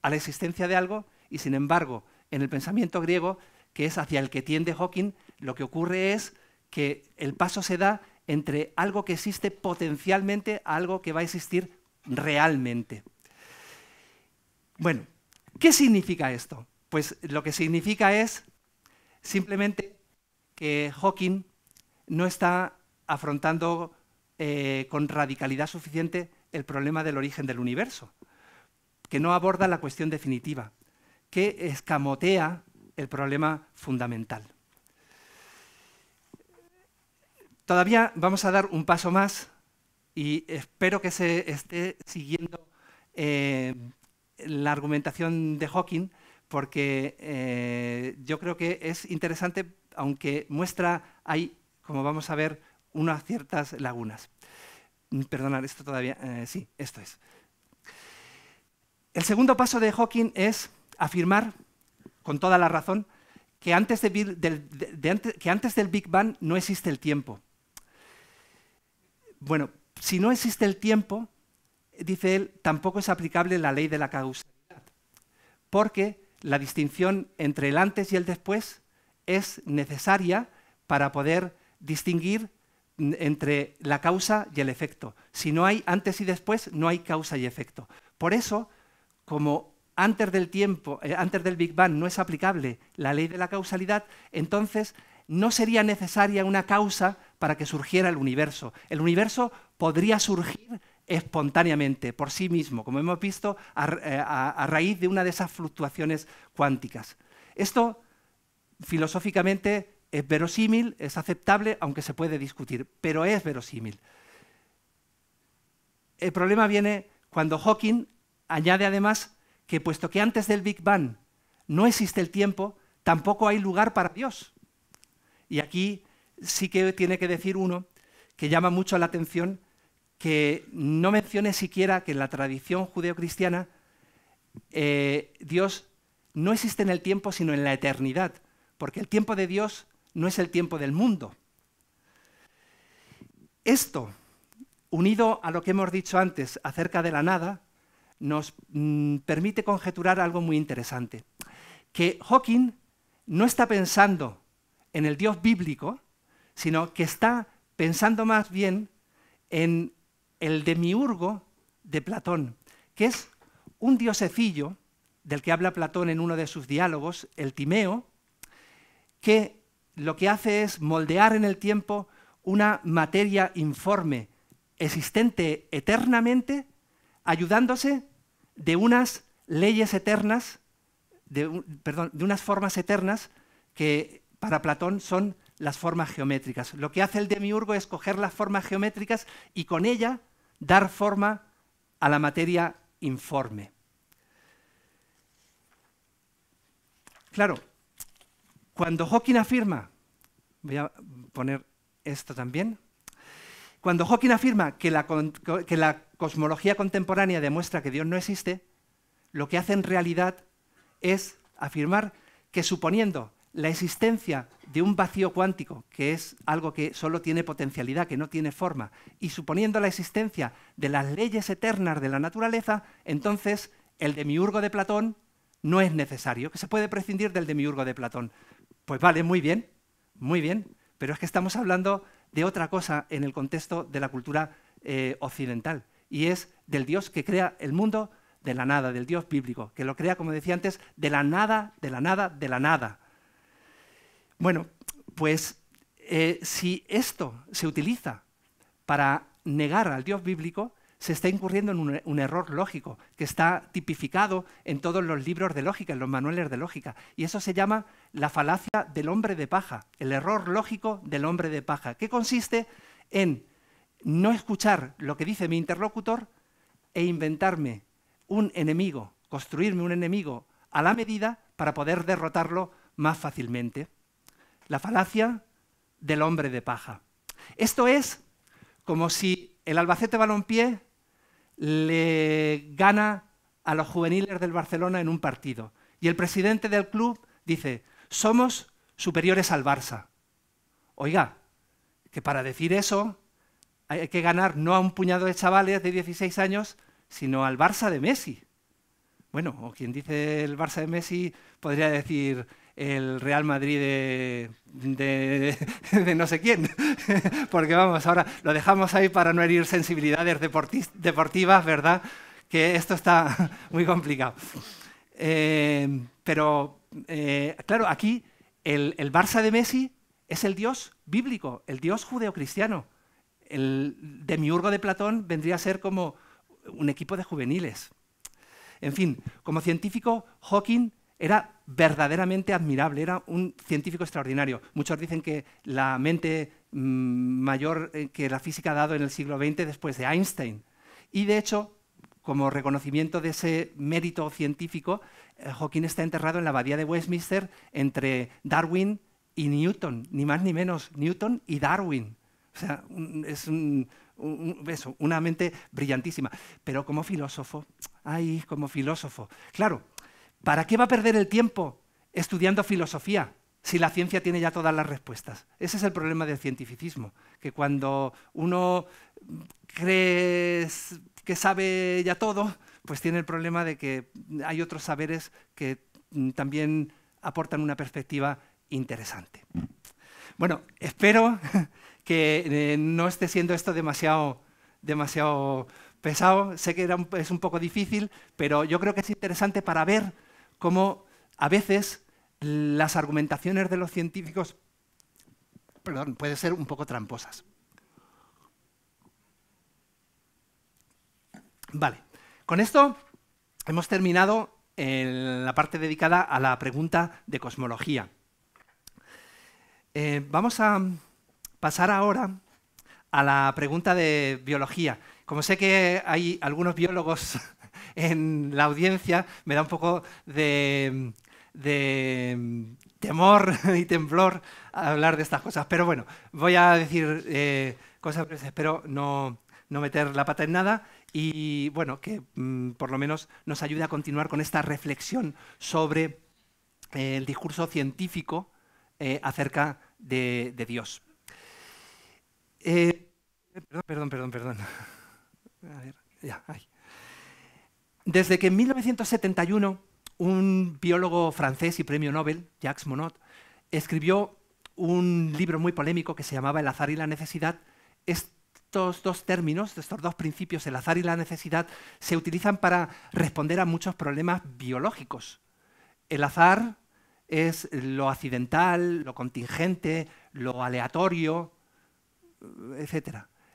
a la existencia de algo y sin embargo en el pensamiento griego, que es hacia el que tiende Hawking, lo que ocurre es que el paso se da entre algo que existe potencialmente a algo que va a existir realmente. Bueno, ¿qué significa esto? Pues lo que significa es simplemente que Hawking no está afrontando eh, con radicalidad suficiente el problema del origen del universo, que no aborda la cuestión definitiva que escamotea el problema fundamental. Todavía vamos a dar un paso más y espero que se esté siguiendo eh, la argumentación de Hawking, porque eh, yo creo que es interesante, aunque muestra, ahí, como vamos a ver, unas ciertas lagunas. Perdonad, esto todavía, eh, sí, esto es. El segundo paso de Hawking es afirmar con toda la razón que antes, del Big Bang no existe el tiempo. Bueno, si no existe el tiempo, dice él, tampoco es aplicable la ley de la causalidad, porque la distinción entre el antes y el después es necesaria para poder distinguir entre la causa y el efecto. Si no hay antes y después, no hay causa y efecto. Por eso, como antes del tiempo, eh, antes del Big Bang no es aplicable la ley de la causalidad, entonces no sería necesaria una causa para que surgiera el universo. El universo podría surgir espontáneamente, por sí mismo, como hemos visto, a, eh, a raíz de una de esas fluctuaciones cuánticas. Esto filosóficamente es verosímil, es aceptable, aunque se puede discutir, pero es verosímil. El problema viene cuando Hawking añade además que puesto que antes del Big Bang no existe el tiempo, tampoco hay lugar para Dios. Y aquí sí que tiene que decir uno que llama mucho la atención que no mencione siquiera que en la tradición judeocristiana eh, Dios no existe en el tiempo, sino en la eternidad, porque el tiempo de Dios no es el tiempo del mundo. Esto, unido a lo que hemos dicho antes acerca de la nada, nos mm, permite conjeturar algo muy interesante, que Hawking no está pensando en el Dios bíblico, sino que está pensando más bien en el demiurgo de Platón, que es un diosecillo del que habla Platón en uno de sus diálogos, el Timeo, que lo que hace es moldear en el tiempo una materia informe, existente eternamente, ayudándose de unas leyes eternas, de, perdón, de unas formas eternas que para Platón son las formas geométricas. Lo que hace el demiurgo es coger las formas geométricas y con ella dar forma a la materia informe. Claro, cuando Hawking afirma, voy a poner esto también, cuando Hawking afirma que la, que la cosmología contemporánea demuestra que Dios no existe, lo que hace en realidad es afirmar que suponiendo la existencia de un vacío cuántico, que es algo que solo tiene potencialidad, que no tiene forma, y suponiendo la existencia de las leyes eternas de la naturaleza, entonces el demiurgo de Platón no es necesario, que se puede prescindir del demiurgo de Platón. Pues vale, muy bien, muy bien, pero es que estamos hablando de otra cosa en el contexto de la cultura eh, occidental y es del Dios que crea el mundo de la nada, del Dios bíblico, que lo crea, como decía antes, de la nada, de la nada, de la nada. Bueno, pues eh, si esto se utiliza para negar al Dios bíblico, se está incurriendo en un, error lógico que está tipificado en todos los libros de lógica, en los manuales de lógica. Y eso se llama la falacia del hombre de paja, el error lógico del hombre de paja, que consiste en no escuchar lo que dice mi interlocutor e inventarme un enemigo, construirme un enemigo a la medida para poder derrotarlo más fácilmente. La falacia del hombre de paja. Esto es como si el Albacete Balompié le gana a los juveniles del Barcelona en un partido y el presidente del club dice, somos superiores al Barça. Oiga, que para decir eso hay que ganar no a un puñado de chavales de 16 años, sino al Barça de Messi. Bueno, o quien dice el Barça de Messi podría decir el Real Madrid de, no sé quién. Porque vamos, ahora lo dejamos ahí para no herir sensibilidades deportivas, ¿verdad? Que esto está muy complicado. Eh, pero, eh, claro, aquí el, el Barça de Messi es el Dios bíblico, el Dios judeocristiano el demiurgo de Platón vendría a ser como un equipo de juveniles. En fin, como científico, Hawking era verdaderamente admirable, era un científico extraordinario. Muchos dicen que la mente mm, mayor eh, que la física ha dado en el siglo XX después de Einstein. Y de hecho, como reconocimiento de ese mérito científico, eh, Hawking está enterrado en la abadía de Westminster entre Darwin y Newton, ni más ni menos, Newton y Darwin. O sea, es un, un, una mente brillantísima. Pero como filósofo, ay, como filósofo. Claro, ¿para qué va a perder el tiempo estudiando filosofía? si la ciencia tiene ya todas las respuestas. Ese es el problema del cientificismo, que cuando uno cree que sabe ya todo, pues tiene el problema de que hay otros saberes que mm, también aportan una perspectiva interesante. Bueno, espero que eh, no esté siendo esto demasiado, demasiado pesado. Sé que es un poco difícil, pero yo creo que es interesante para ver cómo a veces las argumentaciones de los científicos pueden ser un poco tramposas. Vale, con esto hemos terminado eh, la parte dedicada a la pregunta de cosmología. Eh, vamos a pasar ahora a la pregunta de biología. Como sé que hay algunos biólogos en la audiencia, me da un poco de, temor y temblor hablar de estas cosas. Pero bueno, voy a decir eh, cosas que espero no, meter la pata en nada y bueno, que mm, por lo menos nos ayude a continuar con esta reflexión sobre eh, el discurso científico eh, acerca de Dios. Eh, perdón, perdón, perdón, Desde que en 1971 un biólogo francés y premio Nobel, Jacques Monod, escribió un libro muy polémico que se llamaba El azar y la necesidad, estos dos términos, estos dos principios, el azar y la necesidad, se utilizan para responder a muchos problemas biológicos. El azar es lo accidental, lo contingente, lo aleatorio,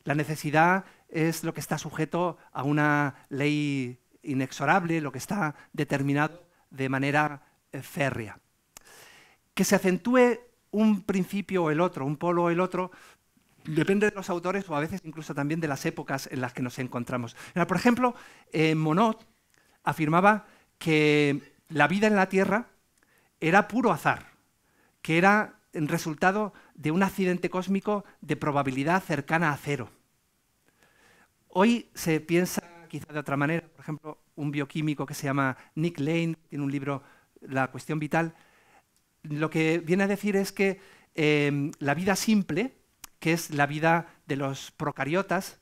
la necesidad es lo que está sujeto a una ley inexorable, lo que está determinado de manera eh, férrea. Que se acentúe un principio o el otro, un polo o el otro, depende de los autores o a veces incluso también de las épocas en las que nos encontramos. Por ejemplo, eh, Monod afirmaba que la vida en la Tierra era puro azar, que era resultado de un accidente cósmico de probabilidad cercana a cero. Hoy se piensa quizá de otra manera, por ejemplo, un bioquímico que se llama Nick Lane, tiene un libro, La cuestión vital, lo que viene a decir es que em, la vida simple, que es la vida de los procariotas,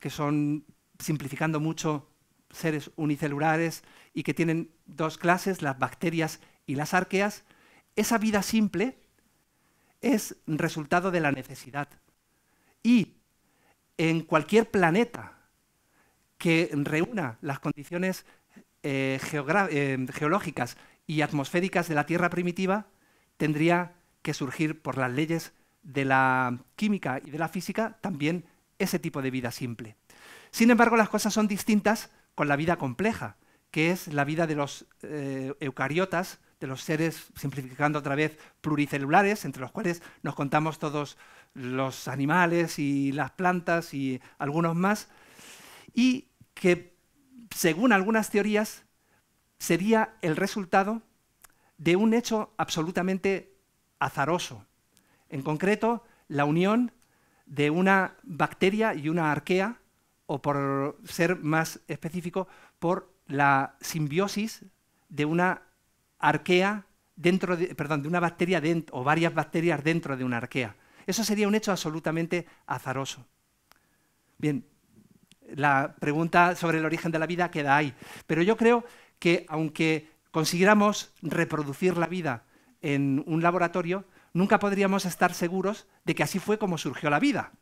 que son, simplificando mucho, seres unicelulares y que tienen dos clases, las bacterias y las arqueas, esa vida simple es resultado de la necesidad. Y en cualquier planeta que reúna las condiciones eh, eh, geológicas y atmosféricas de la Tierra primitiva, tendría que surgir por las leyes de la química y de la física también ese tipo de vida simple. Sin embargo, las cosas son distintas con la vida compleja, que es la vida de los eh, eucariotas de los seres, simplificando otra vez, pluricelulares, entre los cuales nos contamos todos los animales y las plantas y algunos más, y que, según algunas teorías, sería el resultado de un hecho absolutamente azaroso. En concreto, la unión de una bacteria y una arquea, o por ser más específico, por la simbiosis de una arquea dentro de, perdón, de una bacteria o varias bacterias dentro de una arquea. Eso sería un hecho absolutamente azaroso. Bien, la pregunta sobre el origen de la vida queda ahí, pero yo creo que aunque consiguiéramos reproducir la vida en un laboratorio, nunca podríamos estar seguros de que así fue como surgió la vida,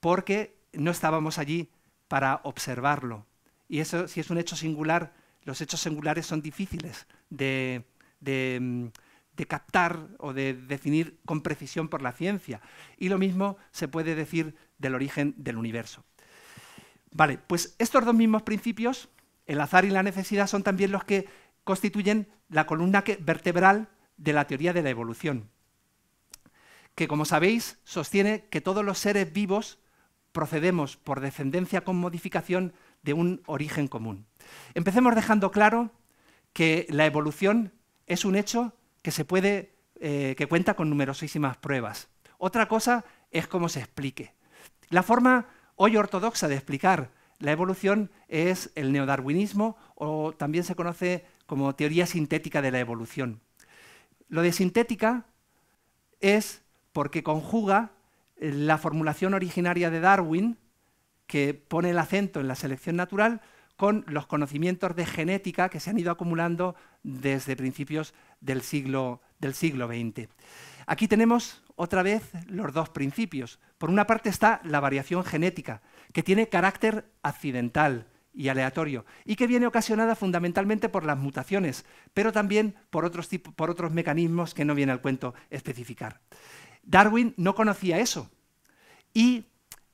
porque no estábamos allí para observarlo. Y eso, si es un hecho singular, los hechos singulares son difíciles Mm, de, captar o de definir con precisión por la ciencia. Y lo mismo se puede decir del origen del universo. Vale, pues estos dos mismos principios, el azar y la necesidad, son también los que constituyen la columna vertebral de la teoría de la evolución, que como sabéis sostiene que todos los seres vivos procedemos por descendencia con modificación de un origen común. Empecemos dejando claro que la evolución es un hecho que se puede, eh, que cuenta con numerosísimas pruebas. Otra cosa es cómo se explique. La forma hoy ortodoxa de explicar la evolución es el neodarwinismo o también se conoce como teoría sintética de la evolución. Lo de sintética es porque conjuga eh, la formulación originaria de Darwin, que pone el acento en la selección natural, con los conocimientos de genética que se han ido acumulando desde principios del siglo, del siglo XX. Aquí tenemos otra vez los dos principios. Por una parte está la variación genética, que tiene carácter accidental y aleatorio, y que viene ocasionada fundamentalmente por las mutaciones, pero también por otros, por otros mecanismos que no viene al cuento especificar. Darwin no conocía eso y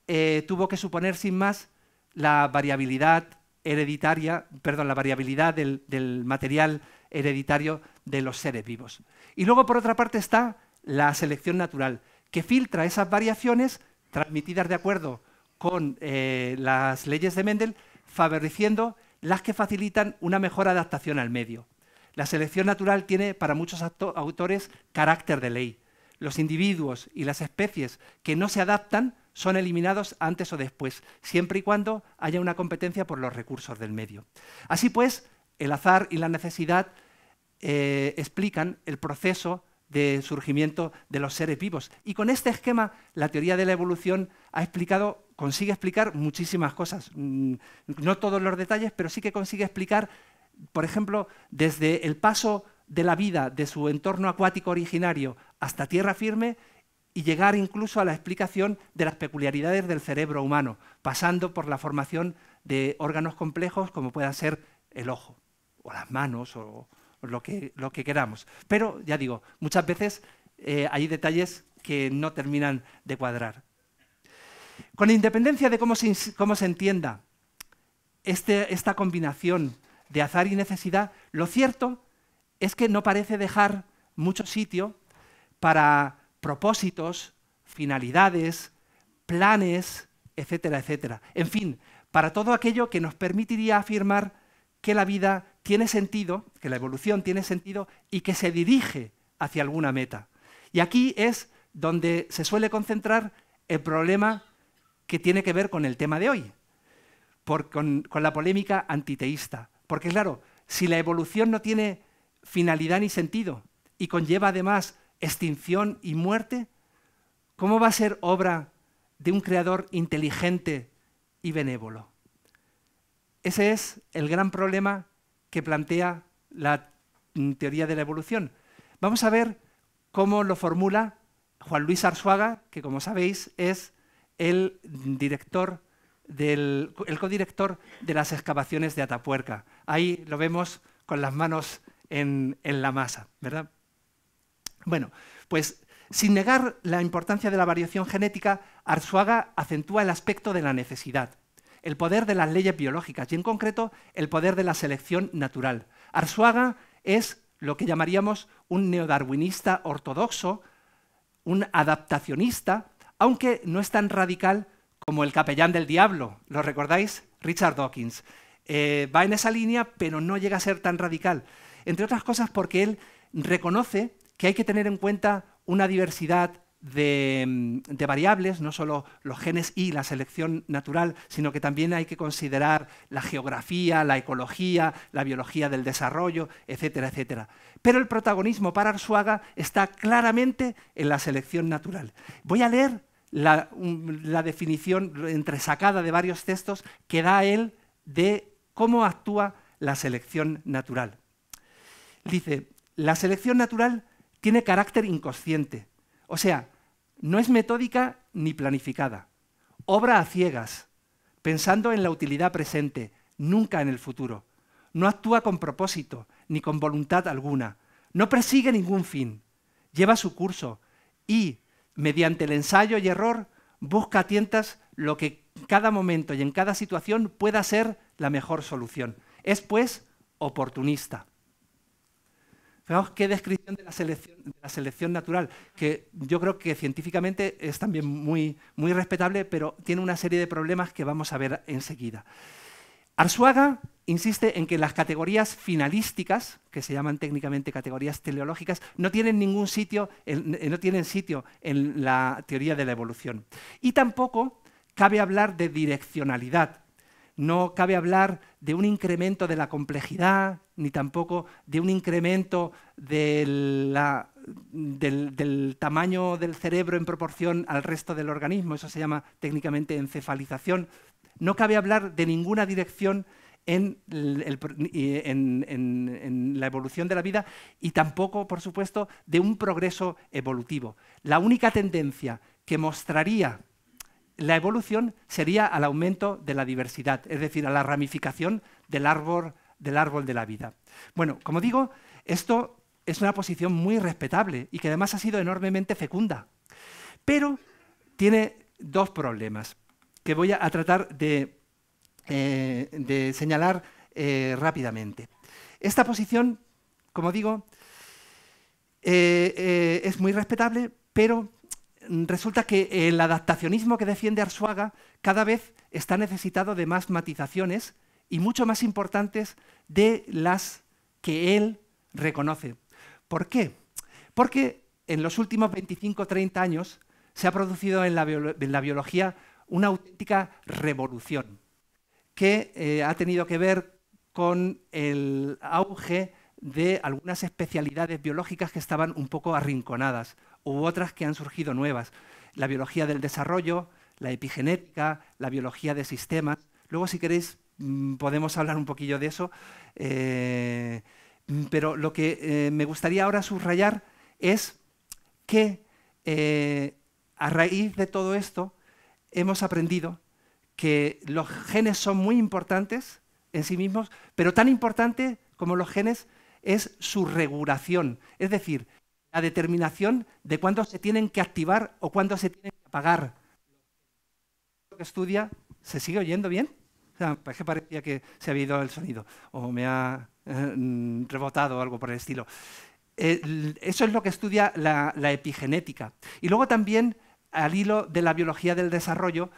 eh, tuvo que suponer sin más la variabilidad hereditaria, perdón, la variabilidad del, material hereditario de los seres vivos. Y luego, por otra parte, está la selección natural, que filtra esas variaciones transmitidas de acuerdo con eh, las leyes de Mendel, favoreciendo las que facilitan una mejor adaptación al medio. La selección natural tiene para muchos autores carácter de ley. Los individuos y las especies que no se adaptan son eliminados antes o después, siempre y cuando haya una competencia por los recursos del medio. Así pues, el azar y la necesidad eh, explican el proceso de surgimiento de los seres vivos. Y con este esquema, la teoría de la evolución ha explicado, consigue explicar muchísimas cosas. Mm, no todos los detalles, pero sí que consigue explicar, por ejemplo, desde el paso de la vida de su entorno acuático originario hasta tierra firme, y llegar incluso a la explicación de las peculiaridades del cerebro humano, pasando por la formación de órganos complejos como pueda ser el ojo, o las manos, o lo que, lo que queramos. Pero, ya digo, muchas veces eh, hay detalles que no terminan de cuadrar. Con independencia de cómo se, cómo se entienda este, esta combinación de azar y necesidad, lo cierto es que no parece dejar mucho sitio para propósitos, finalidades, planes, etcétera, etcétera. En fin, para todo aquello que nos permitiría afirmar que la vida tiene sentido, que la evolución tiene sentido y que se dirige hacia alguna meta. Y aquí es donde se suele concentrar el problema que tiene que ver con el tema de hoy, con la polémica antiteísta. Porque claro, si la evolución no tiene finalidad ni sentido y conlleva además extinción y muerte? ¿Cómo va a ser obra de un creador inteligente y benévolo? Ese es el gran problema que plantea la mm, teoría de la evolución. Vamos a ver cómo lo formula Juan Luis Arzuaga, que como sabéis es el director del, el codirector de las excavaciones de Atapuerca. Ahí lo vemos con las manos en, en la masa, ¿verdad? Bueno, pues sin negar la importancia de la variación genética, Arzuaga acentúa el aspecto de la necesidad, el poder de las leyes biológicas y en concreto el poder de la selección natural. Arzuaga es lo que llamaríamos un neodarwinista ortodoxo, un adaptacionista, aunque no es tan radical como el capellán del diablo, ¿lo recordáis? Richard Dawkins. Eh, va en esa línea, pero no llega a ser tan radical, entre otras cosas porque él reconoce que hay que tener en cuenta una diversidad mm, de, variables, no solo los genes y la selección natural, sino que también hay que considerar la geografía, la ecología, la biología del desarrollo, etcétera, etcétera. Pero el protagonismo para Arzuaga está claramente en la selección natural. Voy a leer la, la definición entresacada de varios textos que da él de cómo actúa la selección natural. Dice, la selección natural tiene carácter inconsciente, o sea, no es metódica ni planificada. Obra a ciegas, pensando en la utilidad presente, nunca en el futuro. No actúa con propósito, ni con voluntad alguna. No persigue ningún fin. Lleva su curso y, mediante el ensayo y error, busca a tientas lo que en cada momento y en cada situación pueda ser la mejor solución. Es, pues, oportunista. Fijaos qué descripción de la selección, natural, que yo creo que científicamente es también muy, muy respetable, pero tiene una serie de problemas que vamos a ver enseguida. Arzuaga insiste en que las categorías finalísticas, que se llaman técnicamente categorías teleológicas, no tienen ningún sitio, eh, no tienen sitio en la teoría de la evolución. Y tampoco cabe hablar de direccionalidad, no cabe hablar de un incremento de la complejidad, ni tampoco de un incremento del, tamaño del cerebro en proporción al resto del organismo. Eso se llama técnicamente encefalización. No cabe hablar de ninguna dirección en eh, la evolución de la vida y tampoco, por supuesto, de un progreso evolutivo. La única tendencia que mostraría la evolución sería al aumento de la diversidad, es decir, a la ramificación del árbol, de la vida. Bueno, como digo, esto es una posición muy respetable y que además ha sido enormemente fecunda. Pero tiene dos problemas que voy a tratar de, eh, señalar eh, rápidamente. Esta posición, como digo, eh, es muy respetable, pero Mm, resulta que el adaptacionismo que defiende Arsuaga cada vez está necesitado de más matizaciones y mucho más importantes de las que él reconoce. ¿Por qué? Porque en los últimos 25-30 años se ha producido en la, biología una auténtica revolución que eh, ha tenido que ver con el auge de algunas especialidades biológicas que estaban un poco arrinconadas u otras que han surgido nuevas, la biología del desarrollo, la epigenética, la biología de sistemas. Luego, si queréis, mm, podemos hablar un poquillo de eso, eh, pero lo que eh, me gustaría ahora subrayar es que eh, a raíz de todo esto hemos aprendido que los genes son muy importantes en sí mismos, pero tan importante como los genes es su regulación, es decir, la determinación de cuándo se tienen que activar o cuándo se tienen que apagar. Lo que estudia, ¿se sigue oyendo bien? O que parecía que se había ido el sonido o me ha eh, mm, rebotado o algo por el estilo. eso es lo que estudia la epigenética. Y luego también, al hilo de la biología del desarrollo,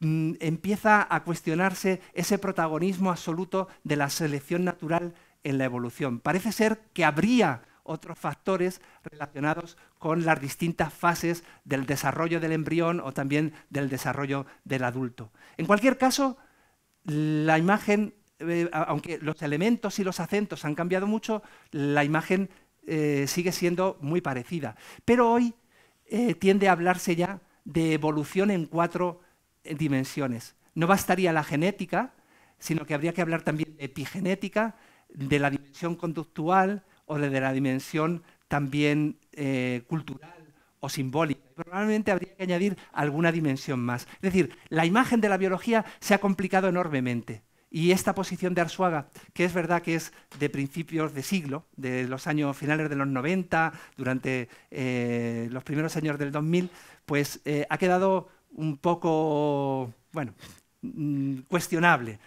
mm, empieza a cuestionarse ese protagonismo absoluto de la selección natural en la evolución. Parece ser que habría otros factores relacionados con las distintas fases del desarrollo del embrión o también del desarrollo del adulto. En cualquier caso, la imagen, eh, aunque los elementos y los acentos han cambiado mucho, la imagen eh, sigue siendo muy parecida. Pero hoy eh, tiende a hablarse ya de evolución en cuatro dimensiones. No bastaría la genética, sino que habría que hablar también de epigenética, de la dimensión conductual, o desde la dimensión también eh, cultural o simbólica. Probablemente habría que añadir alguna dimensión más. Es decir, la imagen de la biología se ha complicado enormemente. Y esta posición de Arsuaga, que es verdad que es de principios de siglo, de los años finales de los 90, durante eh, los primeros años del 2000, pues eh, ha quedado un poco, bueno, mm, cuestionable.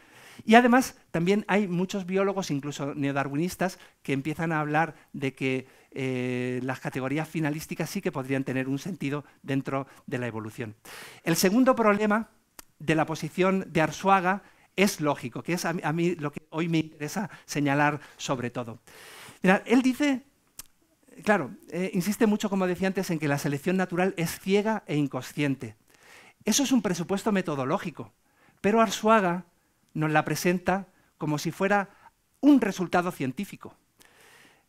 Y además también hay muchos biólogos, incluso neodarwinistas, que empiezan a hablar de que eh, las categorías finalísticas sí que podrían tener un sentido dentro de la evolución. El segundo problema de la posición de Arsuaga es lógico, que es a mí, lo que hoy me interesa señalar sobre todo. él dice claro, eh, insiste mucho, como decía antes, en que la selección natural es ciega e inconsciente. Eso es un presupuesto metodológico, pero Arsuaga nos la presenta como si fuera un resultado científico.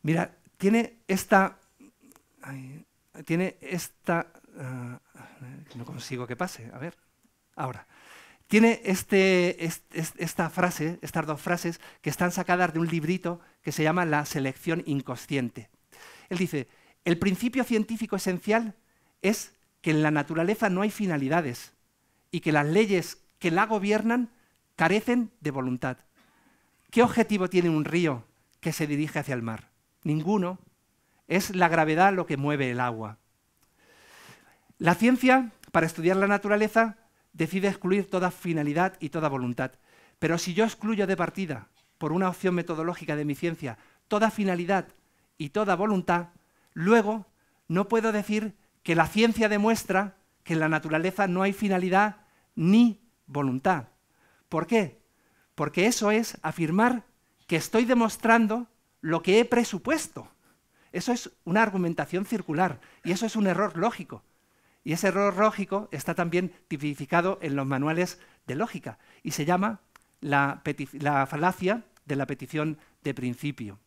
Mira, tiene esta... tiene esta... Ah, no consigo que pase, a ver, ahora. Tiene este, esta frase, estas dos frases, que están sacadas de un librito que se llama La selección inconsciente. Él dice, el principio científico esencial es que en la naturaleza no hay finalidades y que las leyes que la gobiernan carecen de voluntad. ¿Qué objetivo tiene un río que se dirige hacia el mar? Ninguno. Es la gravedad lo que mueve el agua. La ciencia, para estudiar la naturaleza, decide excluir toda finalidad y toda voluntad. Pero si yo excluyo de partida, por una opción metodológica de mi ciencia, toda finalidad y toda voluntad, luego no puedo decir que la ciencia demuestra que en la naturaleza no hay finalidad ni voluntad. ¿Por qué? Porque eso es afirmar que estoy demostrando lo que he presupuesto. Eso es una argumentación circular y eso es un error lógico. Y ese error lógico está también tipificado en los manuales de lógica y se llama la, falacia de la petición de principio.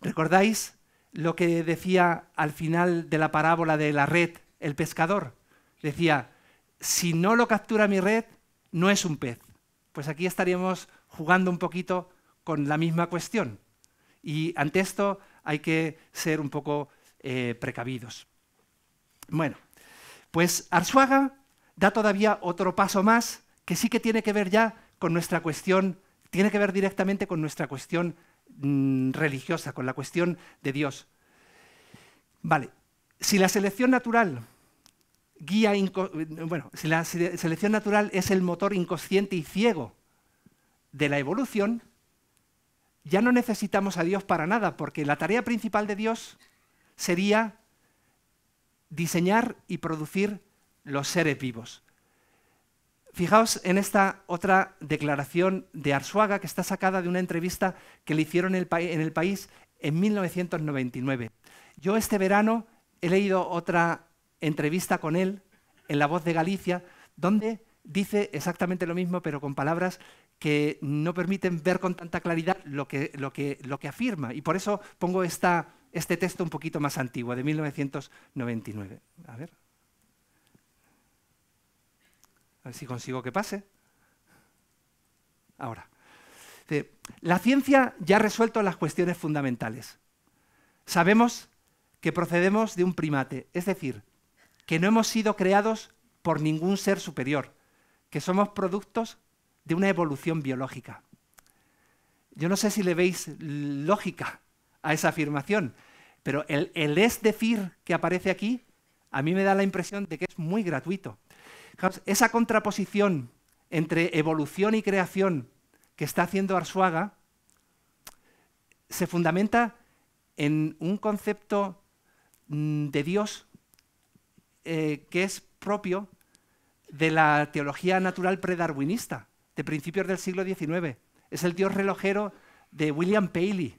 ¿Recordáis lo que decía al final de la parábola de la red el pescador? Decía, si no lo captura mi red, no es un pez pues aquí estaríamos jugando un poquito con la misma cuestión. Y ante esto hay que ser un poco eh, precavidos. Bueno, pues Arzuaga da todavía otro paso más que sí que tiene que ver ya con nuestra cuestión, tiene que ver directamente con nuestra cuestión mm, religiosa, con la cuestión de Dios. Vale, si la selección natural guía, bueno, la selección natural es el motor inconsciente y ciego de la evolución, ya no necesitamos a Dios para nada, porque la tarea principal de Dios sería diseñar y producir los seres vivos. Fijaos en esta otra declaración de Arsuaga que está sacada de una entrevista que le hicieron el, en el país en 1999. Yo este verano he leído otra entrevista con él en La Voz de Galicia, donde dice exactamente lo mismo, pero con palabras que no permiten ver con tanta claridad lo que, lo lo que afirma. Y por eso pongo este texto un poquito más antiguo, de 1999. A ver. A ver si consigo que pase. Ahora. La ciencia ya ha resuelto las cuestiones fundamentales. Sabemos que procedemos de un primate, es decir, que no hemos sido creados por ningún ser superior, que somos productos de una evolución biológica. Yo no sé si le veis lógica a esa afirmación, pero el, es decir que aparece aquí, a mí me da la impresión de que es muy gratuito. Esa contraposición entre evolución y creación que está haciendo Arsuaga se fundamenta en un concepto mm, de Dios eh, que es propio de la teología natural predarwinista de principios del siglo XIX. Es el dios relojero de William Paley.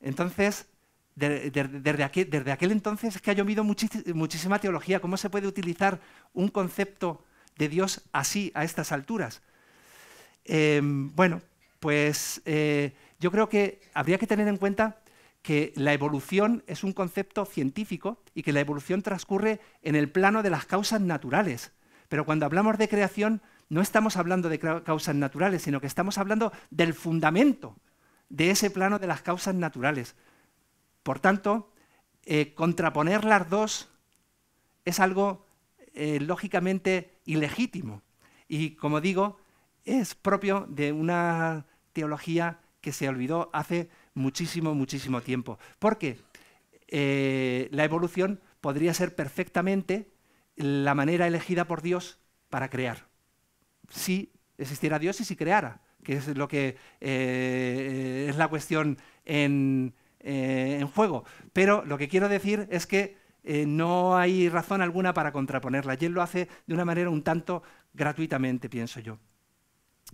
Entonces, desde, aquel, entonces es que ha llovido muchísima teología. ¿Cómo se puede utilizar un concepto de Dios así a estas alturas? Eh, bueno, pues eh, yo creo que habría que tener en cuenta que la evolución es un concepto científico y que la evolución transcurre en el plano de las causas naturales. Pero cuando hablamos de creación, no estamos hablando de causas naturales, sino que estamos hablando del fundamento de ese plano de las causas naturales. Por tanto, eh, contraponer las dos es algo eh, lógicamente ilegítimo. Y como digo, es propio de una teología que se olvidó hace muchísimo, muchísimo tiempo. Porque eh, la evolución podría ser perfectamente la manera elegida por Dios para crear. Si existiera Dios y si creara, que es lo que eh, es la cuestión eh, en, juego. Pero lo que quiero decir es que no hay razón alguna para contraponerla. Y él lo hace de una manera un tanto gratuitamente, pienso yo.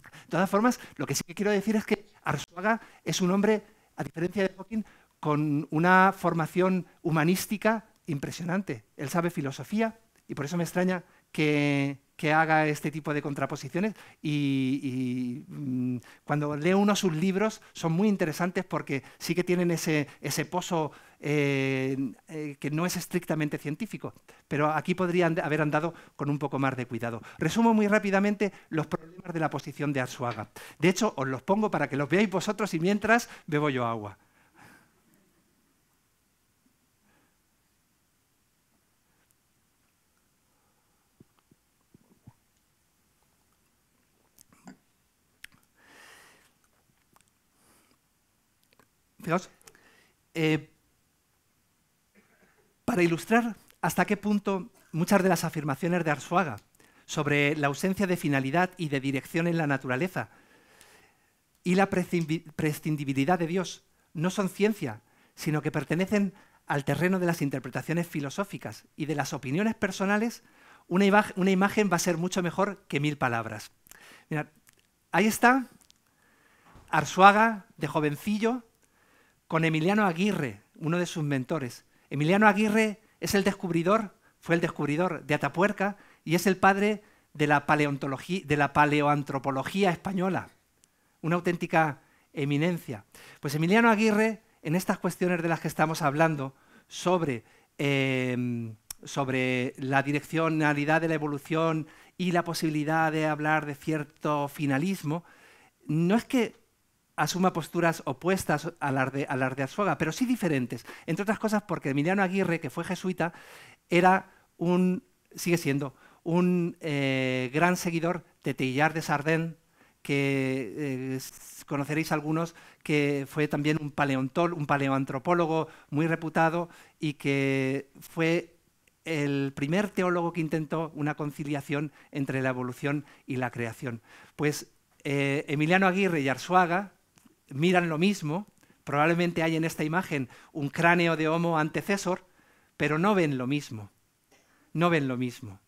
De todas formas, lo que sí que quiero decir es que Arzuaga es un hombre a diferencia de Hawking, con una formación humanística impresionante. Él sabe filosofía y por eso me extraña que, que haga este tipo de contraposiciones y, mm, cuando leo uno sus libros son muy interesantes porque sí que tienen ese, pozo eh, eh, que no es estrictamente científico, pero aquí podrían haber andado con un poco más de cuidado. Resumo muy rápidamente los problemas de la posición de Arzuaga. De hecho, os los pongo para que los veáis vosotros y mientras bebo yo agua. Fijaos, eh, para ilustrar hasta qué punto muchas de las afirmaciones de Arsuaga sobre la ausencia de finalidad y de dirección en la naturaleza y la prescindibilidad de Dios no son ciencia, sino que pertenecen al terreno de las interpretaciones filosóficas y de las opiniones personales, una, imagen va a ser mucho mejor que mil palabras. Mirad, ahí está Arsuaga de jovencillo con Emiliano Aguirre, uno de sus mentores. Emiliano Aguirre es el descubridor, fue el descubridor de Atapuerca y es el padre de la, paleontología, de la paleoantropología española, una auténtica eminencia. Pues Emiliano Aguirre, en estas cuestiones de las que estamos hablando, sobre, em, sobre la direccionalidad de la evolución y la posibilidad de hablar de cierto finalismo, no es que asuma posturas opuestas a las de, a Arzuaga, pero sí diferentes, entre otras cosas porque Emiliano Aguirre, que fue jesuita, era un, sigue siendo, un eh, gran seguidor de Teilhard de Sardén, que eh, conoceréis algunos, que fue también un, paleontólogo, un paleoantropólogo muy reputado y que fue el primer teólogo que intentó una conciliación entre la evolución y la creación. Pues eh, Emiliano Aguirre y Arzuaga miran lo mismo, probablemente hay en esta imagen un cráneo de Homo antecesor, pero no ven lo mismo. No ven lo mismo.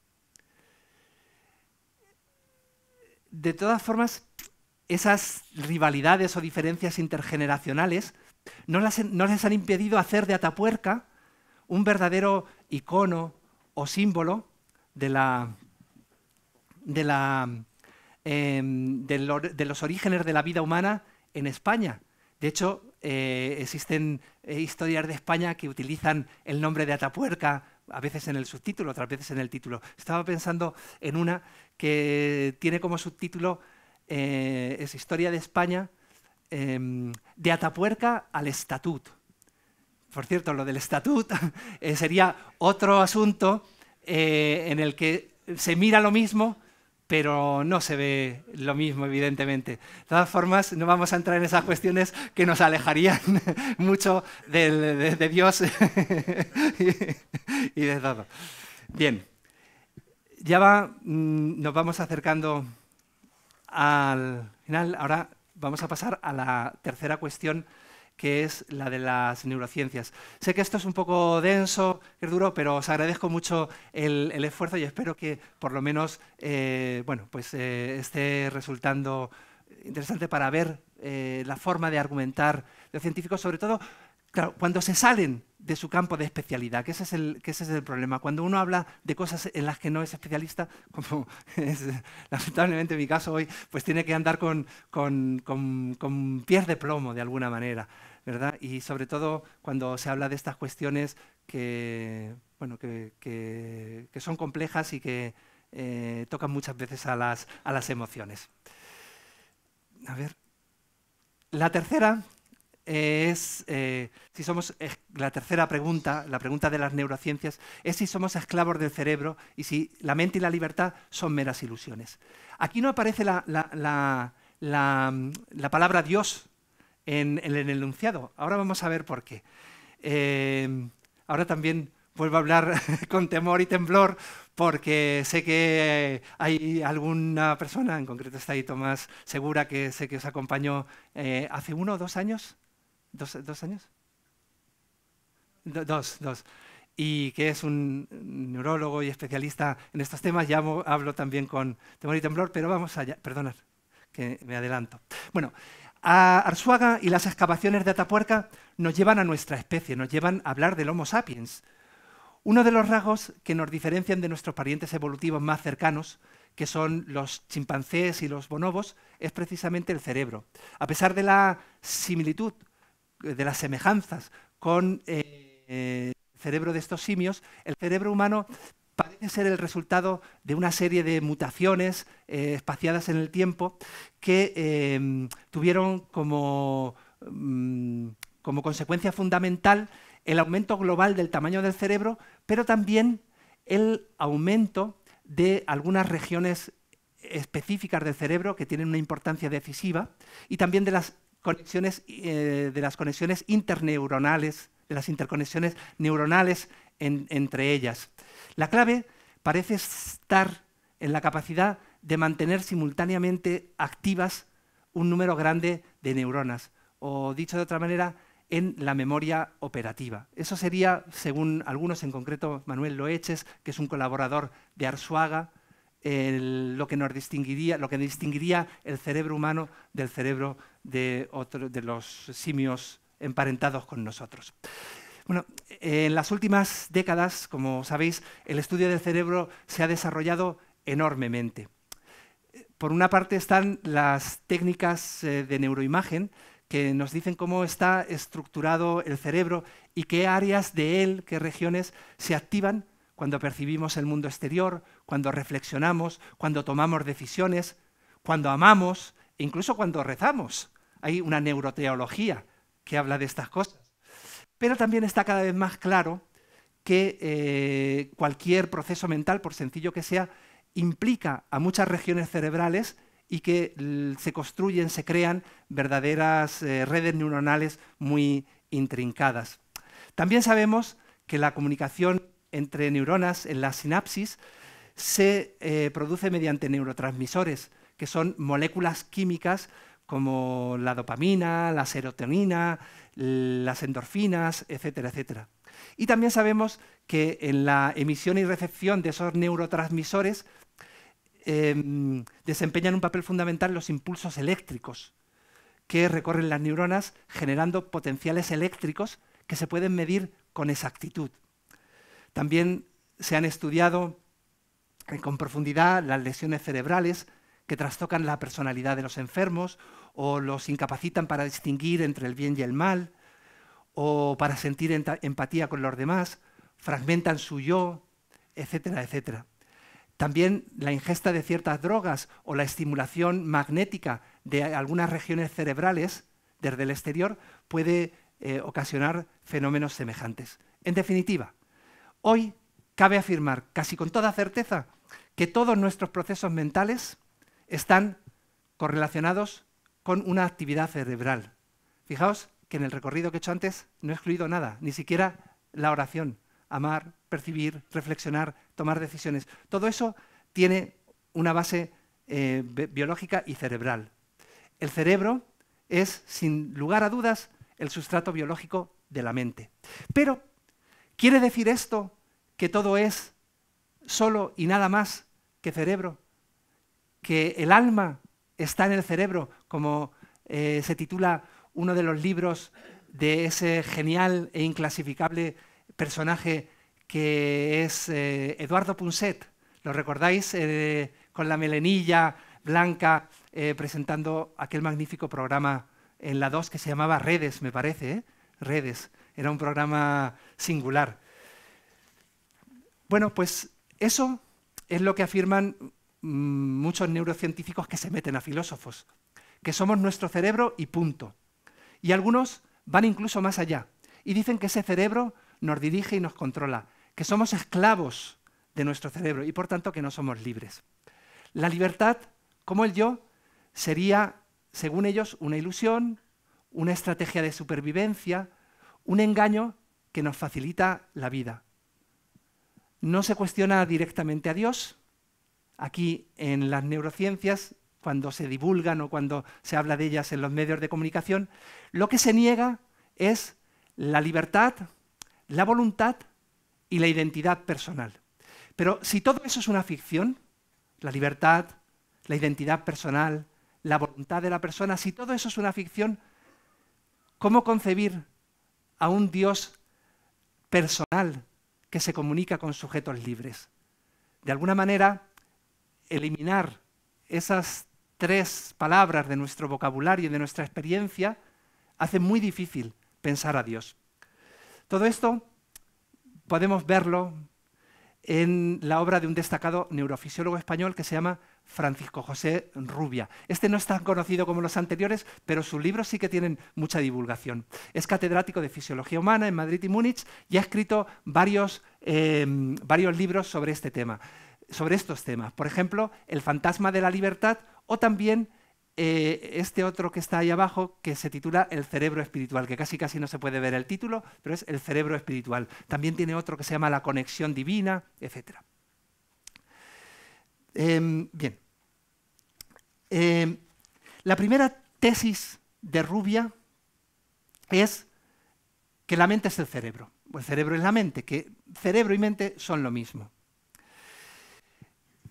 De todas formas, esas rivalidades o diferencias intergeneracionales no, les han impedido hacer de Atapuerca un verdadero icono o símbolo de, em, los orígenes de la vida humana en España. De hecho, eh, existen eh, historias de España que utilizan el nombre de Atapuerca, a veces en el subtítulo, otras veces en el título. Estaba pensando en una que tiene como subtítulo eh, Es Historia de España, em, de Atapuerca al Estatut. Por cierto, lo del Estatut sería otro asunto en el que se mira lo mismo, pero no se ve lo mismo, evidentemente. De todas formas, no vamos a entrar en esas cuestiones que nos alejarían mucho de, Dios y de todo. Bien, ya mm, nos vamos acercando al final. Ahora vamos a pasar a la tercera cuestión que es la de las neurociencias. Sé que esto es un poco denso, es duro, pero os agradezco mucho el, esfuerzo y espero que por lo menos eh, pues, eh, esté resultando interesante para ver eh, la forma de argumentar los científicos, sobre todo cuando se salen de su campo de especialidad, que ese, es el, ese el problema. Cuando uno habla de cosas en las que no es especialista, como es lamentablemente mi caso hoy, pues tiene que andar con pies de plomo de alguna manera. Y sobre todo cuando se habla de estas cuestiones que, bueno, que, son complejas y que eh, tocan muchas veces a las, a las emociones. A ver. La tercera es, eh, si somos, la tercera pregunta, la pregunta de las neurociencias, es si somos esclavos del cerebro y si la mente y la libertad son meras ilusiones. Aquí no aparece la, la, la, la palabra Dios en, el enunciado. Ahora vamos a ver por qué. Eh, ahora también vuelvo a hablar con temor y temblor porque sé que hay alguna persona, en concreto está ahí Tomás Segura, que sé que os acompañó eh, hace uno o dos años. ¿Dos, años? dos, dos. Y que es un neurólogo y especialista en estos temas. Ya hablo también con temor y temblor, pero vamos allá. Perdonad, que me adelanto. Bueno, a Arzuaga y las excavaciones de Atapuerca nos llevan a nuestra especie, nos llevan a hablar del Homo sapiens. Uno de los rasgos que nos diferencian de nuestros parientes evolutivos más cercanos, que son los chimpancés y los bonobos, es precisamente el cerebro. A pesar de la similitud, eh, de las semejanzas con eh, eh, el cerebro de estos simios, el cerebro humano parece ser el resultado de una serie de mutaciones eh, espaciadas en el tiempo que em, tuvieron mm, como, consecuencia fundamental el aumento global del tamaño del cerebro, pero también el aumento de algunas regiones específicas del cerebro que tienen una importancia decisiva y también de las conexiones, eh, de las conexiones interneuronales, de las interconexiones neuronales entre ellas. La clave parece estar en la capacidad de mantener simultáneamente activas un número grande de neuronas, o dicho de otra manera, en la memoria operativa. Eso sería, según algunos, en concreto Manuel Loeches, que es un colaborador de Arsuaga, lo, que nos distinguiría, lo que distinguiría el cerebro humano del cerebro de los simios emparentados con nosotros. Bueno, en las últimas décadas, como sabéis, el estudio del cerebro se ha desarrollado enormemente. Por una parte están las técnicas eh, de neuroimagen que nos dicen cómo está estructurado el cerebro y qué áreas de él, qué regiones se activan cuando percibimos el mundo exterior, cuando reflexionamos, cuando tomamos decisiones, cuando amamos e incluso cuando rezamos. Hay una neuroteología que habla de estas cosas. Pero también está cada vez más claro que eh, cualquier proceso mental, por sencillo que sea, implica a muchas regiones cerebrales y que se construyen, se crean verdaderas eh, redes neuronales muy intrincadas. También sabemos que la comunicación entre neuronas en la sinapsis se eh, produce mediante neurotransmisores, que son moléculas químicas como la dopamina, la serotonina, las endorfinas, etcétera, etcétera. Y también sabemos que en la emisión y recepción de esos neurotransmisores em, desempeñan un papel fundamental los impulsos eléctricos que recorren las neuronas generando potenciales eléctricos que se pueden medir con exactitud. También se han estudiado eh, con profundidad las lesiones cerebrales que trastocan la personalidad de los enfermos o los incapacitan para distinguir entre el bien y el mal o para sentir empatía con los demás, fragmentan su yo, etcétera, etcétera. También la ingesta de ciertas drogas o la estimulación magnética de algunas regiones cerebrales desde el exterior puede eh, ocasionar fenómenos semejantes. En definitiva, hoy cabe afirmar casi con toda certeza que todos nuestros procesos mentales están correlacionados con una actividad cerebral. Fijaos que en el recorrido que he hecho antes no he excluido nada, ni siquiera la oración, amar, percibir, reflexionar, tomar decisiones. Todo eso tiene una base eh, biológica y cerebral. El cerebro es, sin lugar a dudas, el sustrato biológico de la mente. Pero, ¿quiere decir esto que todo es solo y nada más que cerebro? que el alma está en el cerebro, como eh, se titula uno de los libros de ese genial e inclasificable personaje que es eh, Eduardo Punset. ¿Lo recordáis? Eh, con la melenilla blanca presentando aquel magnífico programa en la 2 que se llamaba Redes, me parece. Redes. Era un programa singular. Bueno, pues eso es lo que afirman Mm, muchos neurocientíficos que se meten a filósofos, que somos nuestro cerebro y punto. Y algunos van incluso más allá y dicen que ese cerebro nos dirige y nos controla, que somos esclavos de nuestro cerebro y por tanto que no somos libres. La libertad, como el yo, sería, según ellos, una ilusión, una estrategia de supervivencia, un engaño que nos facilita la vida. No se cuestiona directamente a Dios, aquí en las neurociencias, cuando se divulgan o cuando se habla de ellas en los medios de comunicación, lo que se niega es la libertad, la voluntad y la identidad personal. Pero si todo eso es una ficción, la libertad, la identidad personal, la voluntad de la persona, si todo eso es una ficción, ¿cómo concebir a un Dios personal que se comunica con sujetos libres? De alguna manera, eliminar esas tres palabras de nuestro vocabulario y de nuestra experiencia hace muy difícil pensar a Dios. Todo esto podemos verlo en la obra de un destacado neurofisiólogo español que se llama Francisco José Rubia. Este no es tan conocido como los anteriores, pero sus libros sí que tienen mucha divulgación. Es catedrático de Fisiología Humana en Madrid y Múnich y ha escrito varios, eh, varios libros sobre este tema sobre estos temas. Por ejemplo, el fantasma de la libertad o también eh, este otro que está ahí abajo que se titula El cerebro espiritual, que casi casi no se puede ver el título, pero es El cerebro espiritual. También tiene otro que se llama La conexión divina, etc. Em, bien. Em, la primera tesis de Rubia es que la mente es el cerebro. O el cerebro es la mente, que cerebro y mente son lo mismo.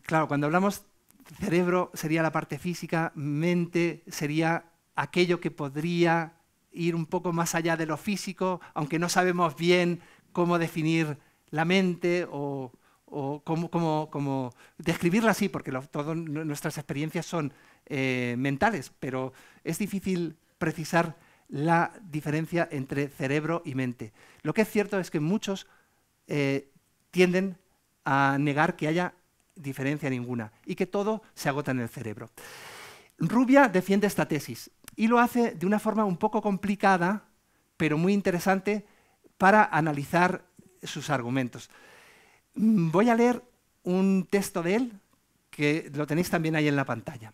Claro, cuando hablamos cerebro sería la parte física, mente sería aquello que podría ir un poco más allá de lo físico, aunque no sabemos bien cómo definir la mente o, cómo, describirla así, porque todas nuestras experiencias son eh, mentales, pero es difícil precisar la diferencia entre cerebro y mente. Lo que es cierto es que muchos eh, tienden a negar que haya diferencia ninguna y que todo se agota en el cerebro. Rubia defiende esta tesis y lo hace de una forma un poco complicada, pero muy interesante para analizar sus argumentos. Mm, voy a leer un texto de él que lo tenéis también ahí en la pantalla.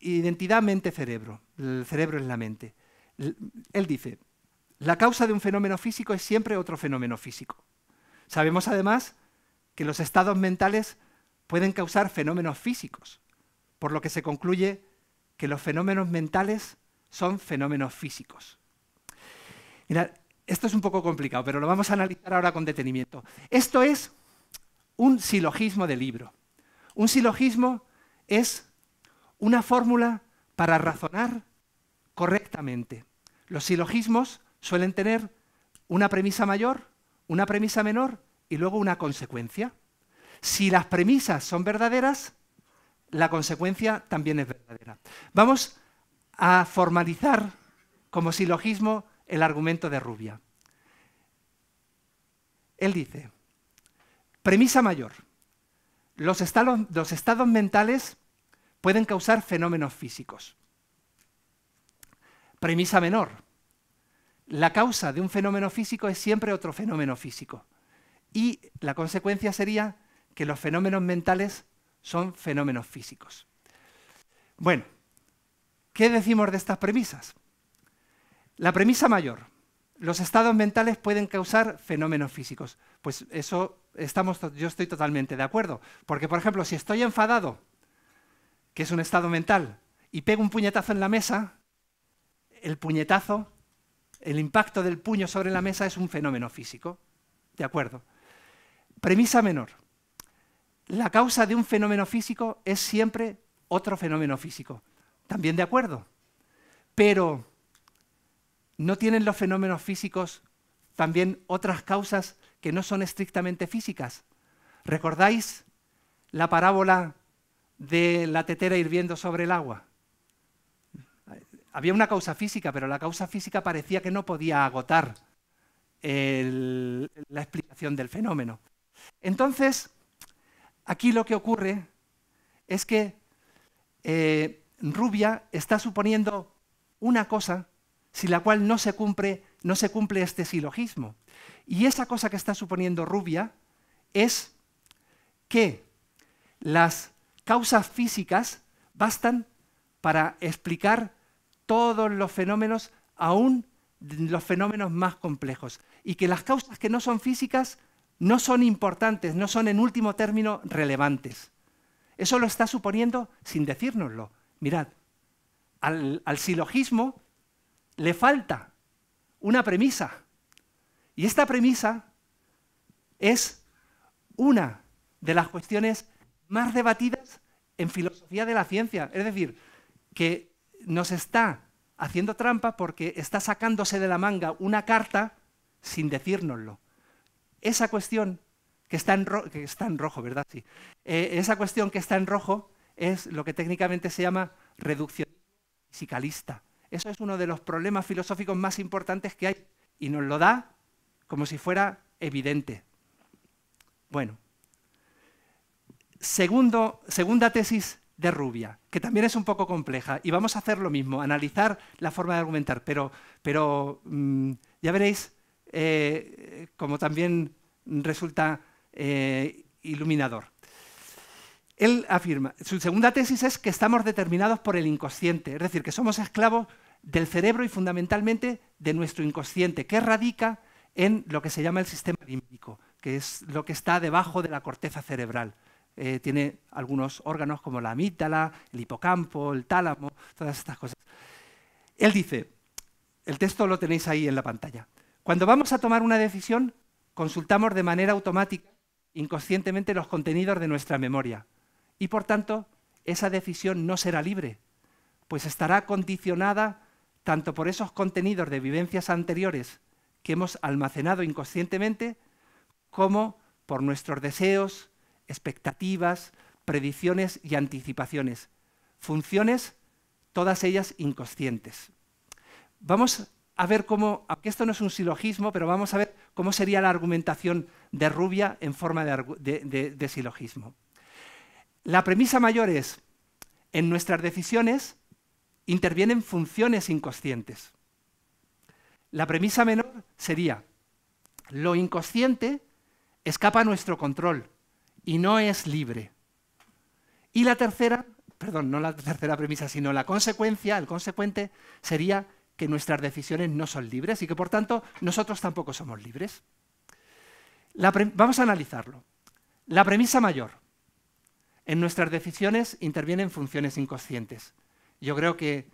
identidad mente-cerebro. El cerebro es la mente. Él dice, la causa de un fenómeno físico es siempre otro fenómeno físico. Sabemos además que los estados mentales pueden causar fenómenos físicos, por lo que se concluye que los fenómenos mentales son fenómenos físicos. esto es un poco complicado, pero lo vamos a analizar ahora con detenimiento. Esto es un silogismo de libro. Un silogismo es una fórmula para razonar correctamente. Los silogismos suelen tener una premisa mayor, una premisa menor y luego una consecuencia. Si las premisas son verdaderas, la consecuencia también es verdadera. Vamos a formalizar como silogismo el argumento de Rubia. Él dice, premisa mayor, los estados, los estados mentales pueden causar fenómenos físicos. Premisa menor, la causa de un fenómeno físico es siempre otro fenómeno físico. Y la consecuencia sería que los fenómenos mentales son fenómenos físicos. Bueno, ¿qué decimos de estas premisas? La premisa mayor, los estados mentales pueden causar fenómenos físicos. Pues eso yo estoy totalmente de acuerdo. Porque, por ejemplo, si estoy enfadado, que es un estado mental, y pego un puñetazo en la mesa, el puñetazo, el impacto del puño sobre la mesa es un fenómeno físico. De acuerdo. Premisa menor. La causa de un fenómeno físico es siempre otro fenómeno físico. También de acuerdo. Pero ¿no tienen los fenómenos físicos también otras causas que no son estrictamente físicas? ¿Recordáis la parábola de la tetera hirviendo sobre el agua? Había una causa física, pero la causa física parecía que no podía agotar la explicación del fenómeno. Entonces, aquí lo que ocurre es que eh, Rubia está suponiendo una cosa sin la cual no se cumple, no se cumple este silogismo. Y esa cosa que está suponiendo Rubia es que las causas físicas bastan para explicar todos los fenómenos, aún los fenómenos más complejos, y que las causas que no son físicas no son importantes, no son en último término relevantes. Eso lo está suponiendo sin decírnoslo. Mirad, al, silogismo le falta una premisa. Y esta premisa es una de las cuestiones más debatidas en filosofía de la ciencia. Es decir, que nos está haciendo trampa porque está sacándose de la manga una carta sin decírnoslo esa cuestión que está en, rojo, ¿verdad? Sí. Eh, esa cuestión que está en rojo es lo que técnicamente se llama reducción psicalista. Eso es uno de los problemas filosóficos más importantes que hay y nos lo da como si fuera evidente. Bueno, segunda tesis de Rubia, que también es un poco compleja, y vamos a hacer lo mismo, analizar la forma de argumentar, pero, mm, ya veréis eh, como también resulta eh, iluminador. Él afirma, su segunda tesis es que estamos determinados por el inconsciente, es decir, que somos esclavos del cerebro y fundamentalmente de nuestro inconsciente, que radica en lo que se llama el sistema límbico, que es lo que está debajo de la corteza cerebral. Eh, tiene algunos órganos como la amígdala, el hipocampo, el tálamo, todas estas cosas. Él dice, el texto lo tenéis ahí en la pantalla. Cuando vamos a tomar una decisión, consultamos de manera automática, inconscientemente, los contenidos de nuestra memoria. Y por tanto, esa decisión no será libre, pues estará condicionada tanto por esos contenidos de vivencias anteriores que hemos almacenado inconscientemente, como por nuestros deseos, expectativas, predicciones y anticipaciones. Funciones, todas ellas inconscientes. Vamos a ver cómo, aunque esto no es un silogismo, pero vamos a ver cómo sería la argumentación de Rubia en forma de, de silogismo. La premisa mayor es, en nuestras decisiones intervienen funciones inconscientes. La premisa menor sería, lo inconsciente escapa a nuestro control y no es libre. Y la tercera, perdón, no la tercera premisa, sino la consecuencia, el consecuente, sería que nuestras decisiones no son libres y que por tanto nosotros tampoco somos libres. vamos a analizarlo. La premisa mayor. En nuestras decisiones intervienen funciones inconscientes. Yo creo que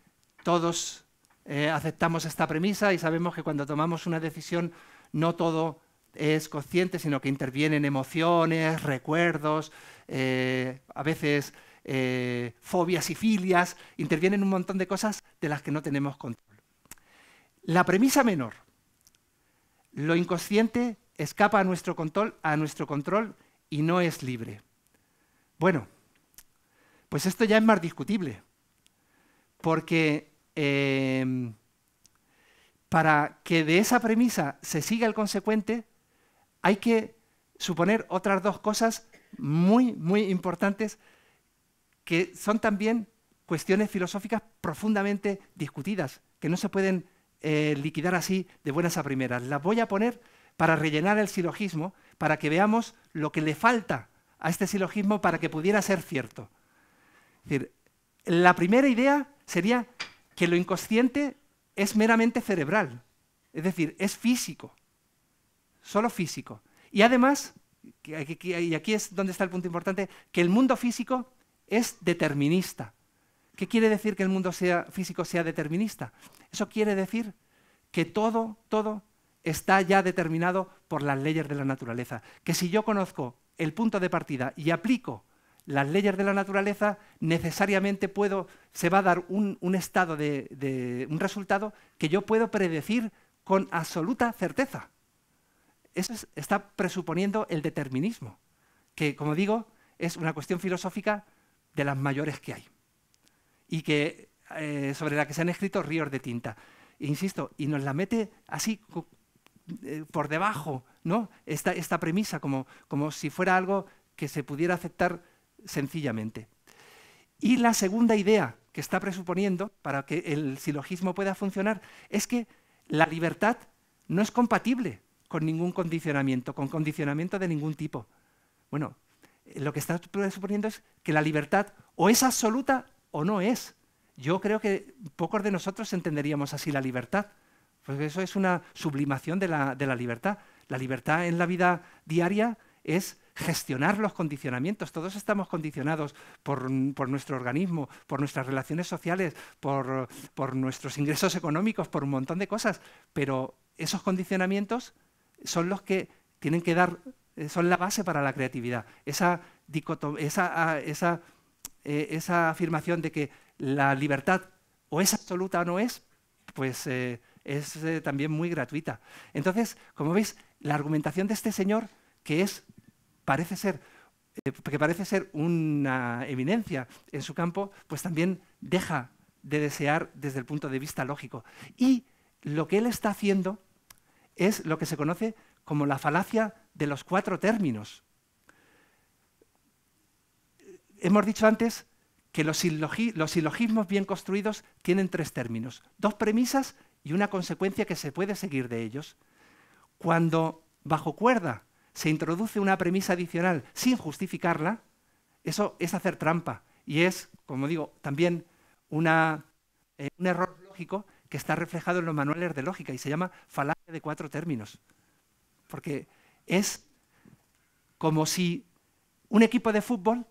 todos eh, aceptamos esta premisa y sabemos que cuando tomamos una decisión no todo es consciente, sino que intervienen emociones, recuerdos, eh, a veces eh, fobias y filias, intervienen un montón de cosas de las que no tenemos control. La premisa menor. Lo inconsciente escapa a nuestro control, a nuestro control y no es libre. Bueno, pues esto ya es más discutible, porque eh, para que de esa premisa se siga el consecuente, hay que suponer otras dos cosas muy, muy importantes que son también cuestiones filosóficas profundamente discutidas, que no se pueden eh, liquidar así de buenas a primeras. Las voy a poner para rellenar el silogismo, para que veamos lo que le falta a este silogismo para que pudiera ser cierto. la primera idea sería que lo inconsciente es meramente cerebral, es decir, es físico, solo físico. Y además, y aquí es donde está el punto importante, que el mundo físico es determinista. ¿Qué quiere decir que el mundo físico sea determinista? Eso quiere decir que todo, todo está ya determinado por las leyes de la naturaleza. Que si yo conozco el punto de partida y aplico las leyes de la naturaleza, necesariamente puedo, se va a dar un, estado de, un resultado que yo puedo predecir con absoluta certeza. Eso está presuponiendo el determinismo, que como digo, es una cuestión filosófica de las mayores que hay y que, eh, sobre la que se han escrito ríos de tinta. Insisto, y nos la mete así eh, por debajo, ¿no? Esta, premisa, como, como si fuera algo que se pudiera aceptar sencillamente. Y la segunda idea que está presuponiendo para que el silogismo pueda funcionar es que la libertad no es compatible con ningún condicionamiento, con condicionamiento de ningún tipo. Bueno, lo que está presuponiendo es que la libertad o es absoluta o no es. Yo creo que pocos de nosotros entenderíamos así la libertad, porque eso es una sublimación de la, libertad. La libertad en la vida diaria es gestionar los condicionamientos. Todos estamos condicionados por, nuestro organismo, por nuestras relaciones sociales, por, nuestros ingresos económicos, por un montón de cosas. Pero esos condicionamientos son los que tienen que dar, eh, son la base para la creatividad. Esa, esa, ah, esa eh, esa afirmación de que la libertad o es absoluta o no es, pues eh, es eh, también muy gratuita. Entonces, como veis, la argumentación de este señor, que es, parece ser, que parece ser una eminencia en su campo, pues también deja de desear desde el punto de vista lógico. Y lo que él está haciendo es lo que se conoce como la falacia de los cuatro términos. Hemos dicho antes que los, silogismos bien construidos tienen tres términos, dos premisas y una consecuencia que se puede seguir de ellos. Cuando bajo cuerda se introduce una premisa adicional sin justificarla, eso es hacer trampa y es, como digo, también eh, un error lógico que está reflejado en los manuales de lógica y se llama falacia de cuatro términos. Porque es como si un equipo de fútbol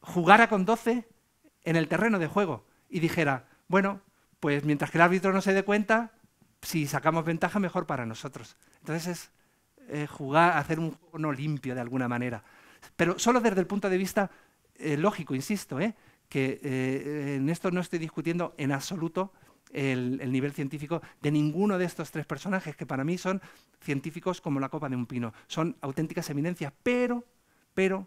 jugara con 12 en el terreno de juego y dijera, bueno, pues mientras que el árbitro no se dé cuenta, si sacamos ventaja, mejor para nosotros. Entonces es eh, jugar, hacer un juego no limpio de alguna manera. Pero solo desde el punto de vista eh, lógico, insisto, eh, que en esto no estoy discutiendo en absoluto el, el, nivel científico de ninguno de estos tres personajes, que para mí son científicos como la copa de un pino. Son auténticas eminencias, pero, pero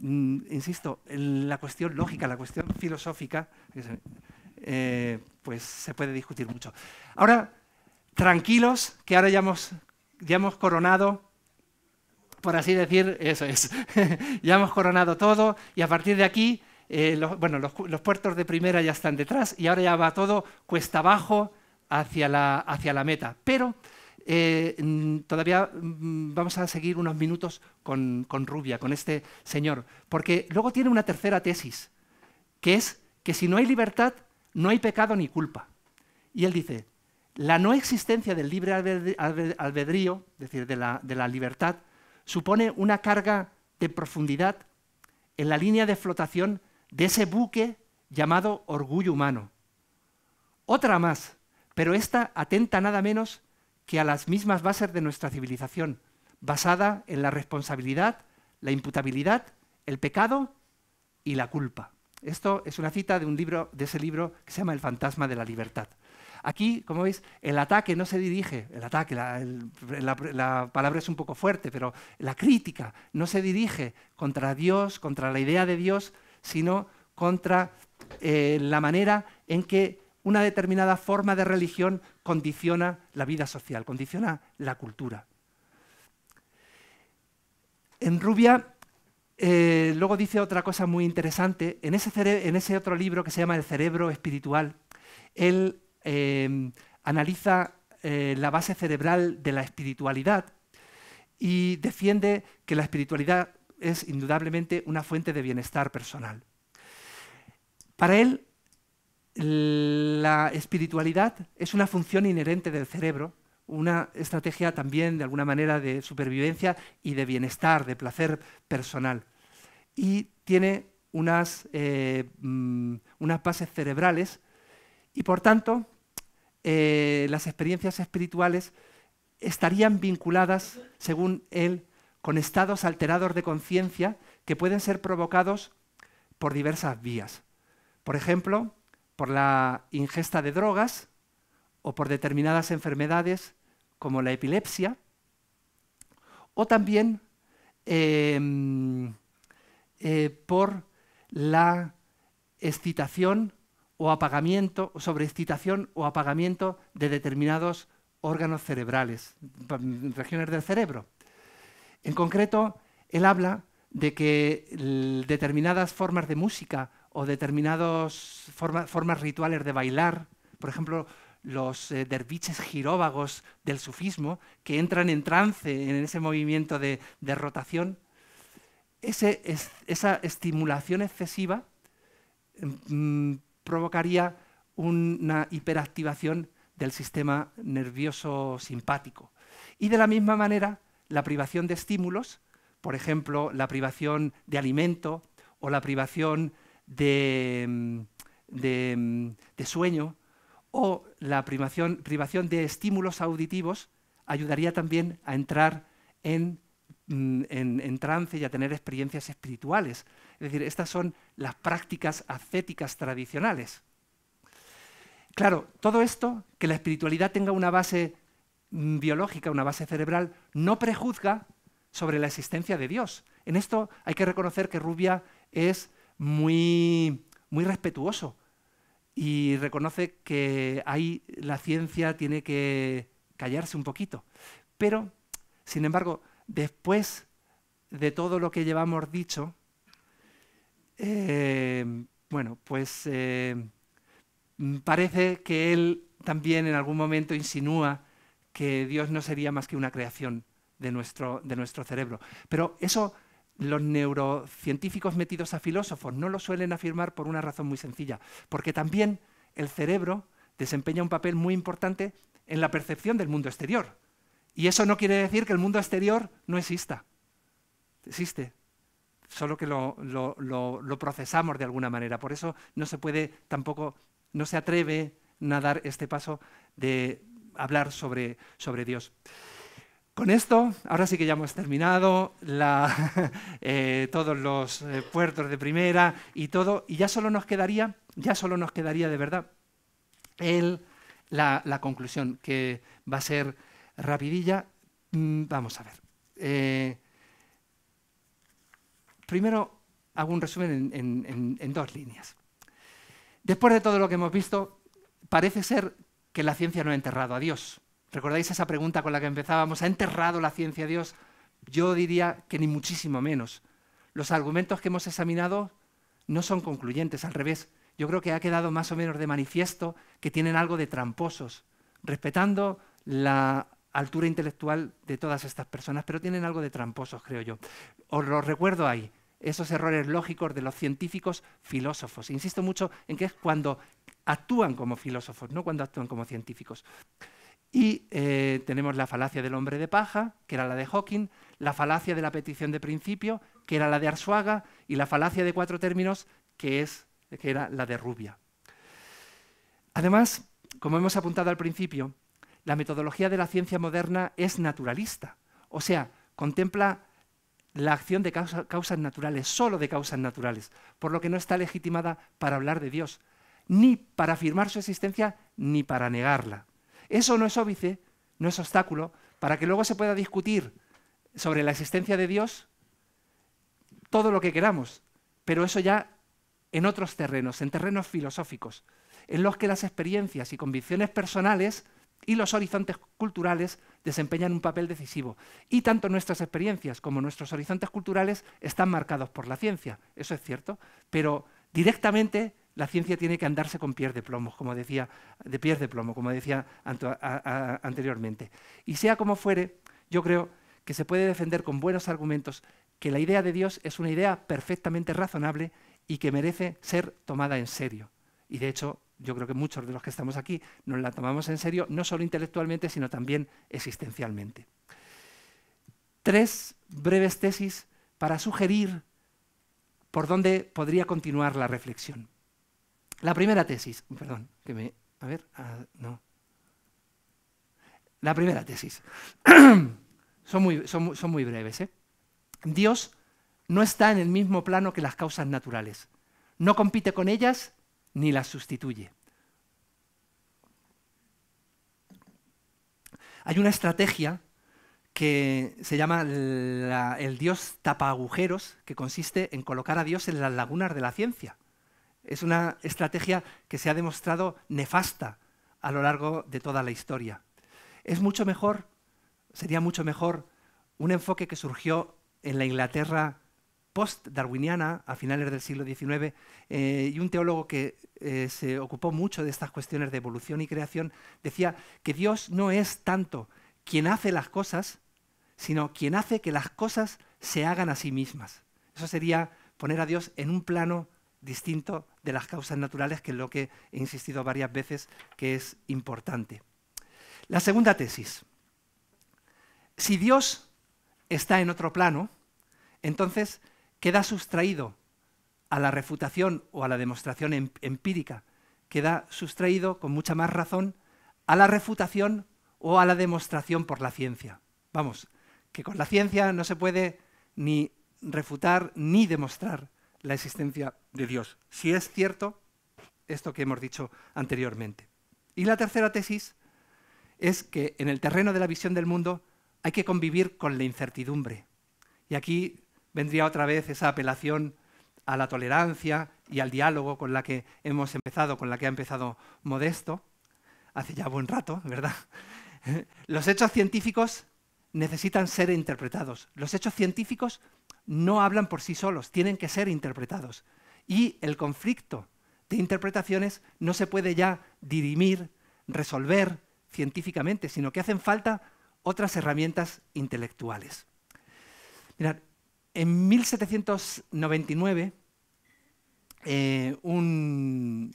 Mm, insisto, la cuestión lógica, la cuestión filosófica, eh, pues se puede discutir mucho. Ahora, tranquilos, que ahora ya hemos, ya hemos coronado, por así decir, eso es, ya hemos coronado todo y a partir de aquí, eh, bueno, los, los, puertos de primera ya están detrás y ahora ya va todo cuesta abajo hacia la, hacia la meta. Pero eh, todavía mm, vamos a seguir unos minutos con, Rubia, con este señor, porque luego tiene una tercera tesis, que es que si no hay libertad, no hay pecado ni culpa. Y él dice, la no existencia del libre albedrío, es decir, de la, libertad, supone una carga de profundidad en la línea de flotación de ese buque llamado orgullo humano. Otra más, pero esta atenta nada menos que a las mismas bases de nuestra civilización, basada en la responsabilidad, la imputabilidad, el pecado y la culpa. Esto es una cita de un libro, de ese libro que se llama El fantasma de la libertad. Aquí, como veis, el ataque no se dirige, el ataque, la, palabra es un poco fuerte, pero la crítica no se dirige contra Dios, contra la idea de Dios, sino contra eh, la manera en que una determinada forma de religión condiciona la vida social, condiciona la cultura. En Rubia, eh, luego dice otra cosa muy interesante, en ese, en ese, otro libro que se llama El cerebro espiritual, él em, analiza eh, la base cerebral de la espiritualidad y defiende que la espiritualidad es indudablemente una fuente de bienestar personal. Para él, la espiritualidad es una función inherente del cerebro, una estrategia también de alguna manera de supervivencia y de bienestar, de placer personal. Y tiene unas, eh, mm, unas bases cerebrales y por tanto eh, las experiencias espirituales estarían vinculadas, según él, con estados alterados de conciencia que pueden ser provocados por diversas vías. Por ejemplo, por la ingesta de drogas o por determinadas enfermedades como la epilepsia, o también em, eh, por la excitación o apagamiento, sobre excitación o apagamiento de determinados órganos cerebrales, regiones del cerebro. En concreto, él habla de que determinadas formas de música o determinadas formas rituales de bailar, por ejemplo, los eh, derviches giróvagos del sufismo, que entran en trance en ese movimiento de, rotación, esa estimulación excesiva mm, provocaría una hiperactivación del sistema nervioso simpático. Y de la misma manera, la privación de estímulos, por ejemplo, la privación de alimento o la privación Mm, mm, de, sueño o la privación, privación de estímulos auditivos ayudaría también a entrar mm, en, en, trance y a tener experiencias espirituales. Es decir, estas son las prácticas ascéticas tradicionales. Claro, todo esto, que la espiritualidad tenga una base biológica, una base cerebral, no prejuzga sobre la existencia de Dios. En esto hay que reconocer que Rubia es muy, muy respetuoso y reconoce que ahí la ciencia tiene que callarse un poquito. Pero, sin embargo, después de todo lo que llevamos dicho, eh, bueno, pues eh, parece que él también en algún momento insinúa que Dios no sería más que una creación de nuestro, de nuestro cerebro. Pero eso los neurocientíficos metidos a filósofos no lo suelen afirmar por una razón muy sencilla, porque también el cerebro desempeña un papel muy importante en la percepción del mundo exterior. Y eso no quiere decir que el mundo exterior no exista. Existe, solo que lo, procesamos de alguna manera. Por eso no se puede tampoco, no se atreve a dar este paso de hablar sobre Dios. Con esto, ahora sí que ya hemos terminado eh, todos los eh, puertos de primera y todo, y ya solo nos quedaría, ya solo nos quedaría de verdad el, la, conclusión, que va a ser rapidilla. Mm, vamos a ver. Eh, primero hago un resumen en dos líneas. Después de todo lo que hemos visto, parece ser que la ciencia no ha enterrado a Dios ¿Recordáis esa pregunta con la que empezábamos? ¿Ha enterrado la ciencia Dios? Yo diría que ni muchísimo menos. Los argumentos que hemos examinado no son concluyentes, al revés. Yo creo que ha quedado más o menos de manifiesto que tienen algo de tramposos, respetando la altura intelectual de todas estas personas, pero tienen algo de tramposos, creo yo. Os lo recuerdo ahí, esos errores lógicos de los científicos filósofos. Insisto mucho en que es cuando actúan como filósofos, no cuando actúan como científicos. Y eh, tenemos la falacia del hombre de paja, que era la de Hawking, la falacia de la petición de principio, que era la de Arsuaga, y la falacia de cuatro términos, que, era la de Rubia. Además, como hemos apuntado al principio, la metodología de la ciencia moderna es naturalista, o sea, contempla la acción de causas naturales, solo de causas naturales, por lo que no está legitimada para hablar de Dios, ni para afirmar su existencia, ni para negarla. Eso no es óbice, no es obstáculo, para que luego se pueda discutir sobre la existencia de Dios todo lo que queramos, pero eso ya en otros terrenos, en terrenos filosóficos, en los que las experiencias y convicciones personales y los horizontes culturales desempeñan un papel decisivo. Y tanto nuestras experiencias como nuestros horizontes culturales están marcados por la ciencia, eso es cierto, pero directamente la ciencia tiene que andarse con pies de plomo, como decía, de pies de plomo, como decía anteriormente. Y sea como fuere, yo creo que se puede defender con buenos argumentos que la idea de Dios es una idea perfectamente razonable y que merece ser tomada en serio. Y de hecho, yo creo que muchos de los que estamos aquí nos la tomamos en serio, no solo intelectualmente, sino también existencialmente. Tres breves tesis para sugerir por dónde podría continuar la reflexión. La primera tesis, perdón, que me. A ver, ah, no. La primera tesis. son, muy, son, muy breves. ¿eh? Dios no está en el mismo plano que las causas naturales. No compite con ellas ni las sustituye. Hay una estrategia que se llama el dios tapa agujeros, que consiste en colocar a Dios en las lagunas de la ciencia es una estrategia que se ha demostrado nefasta a lo largo de toda la historia. Es mucho mejor, sería mucho mejor un enfoque que surgió en la Inglaterra post-darwiniana a finales del siglo XIX eh, y un teólogo que eh, se ocupó mucho de estas cuestiones de evolución y creación decía que Dios no es tanto quien hace las cosas, sino quien hace que las cosas se hagan a sí mismas. Eso sería poner a Dios en un plano distinto de las causas naturales, que es lo que he insistido varias veces que es importante. La segunda tesis. Si Dios está en otro plano, entonces queda sustraído a la refutación o a la demostración em-, empírica, queda sustraído con mucha más razón a la refutación o a la demostración por la ciencia. Vamos, que con la ciencia no se puede ni refutar ni demostrar la existencia de Dios, si es cierto esto que hemos dicho anteriormente. Y la tercera tesis es que en el terreno de la visión del mundo hay que convivir con la incertidumbre. Y aquí vendría otra vez esa apelación a la tolerancia y al diálogo con la que hemos empezado, con la que ha empezado Modesto, hace ya buen rato, ¿verdad? Los hechos científicos necesitan ser interpretados. Los hechos científicos no hablan por sí solos, tienen que ser interpretados y el conflicto de interpretaciones no se puede ya dirimir, resolver científicamente, sino que hacen falta otras herramientas intelectuales. en 1799, eh, un,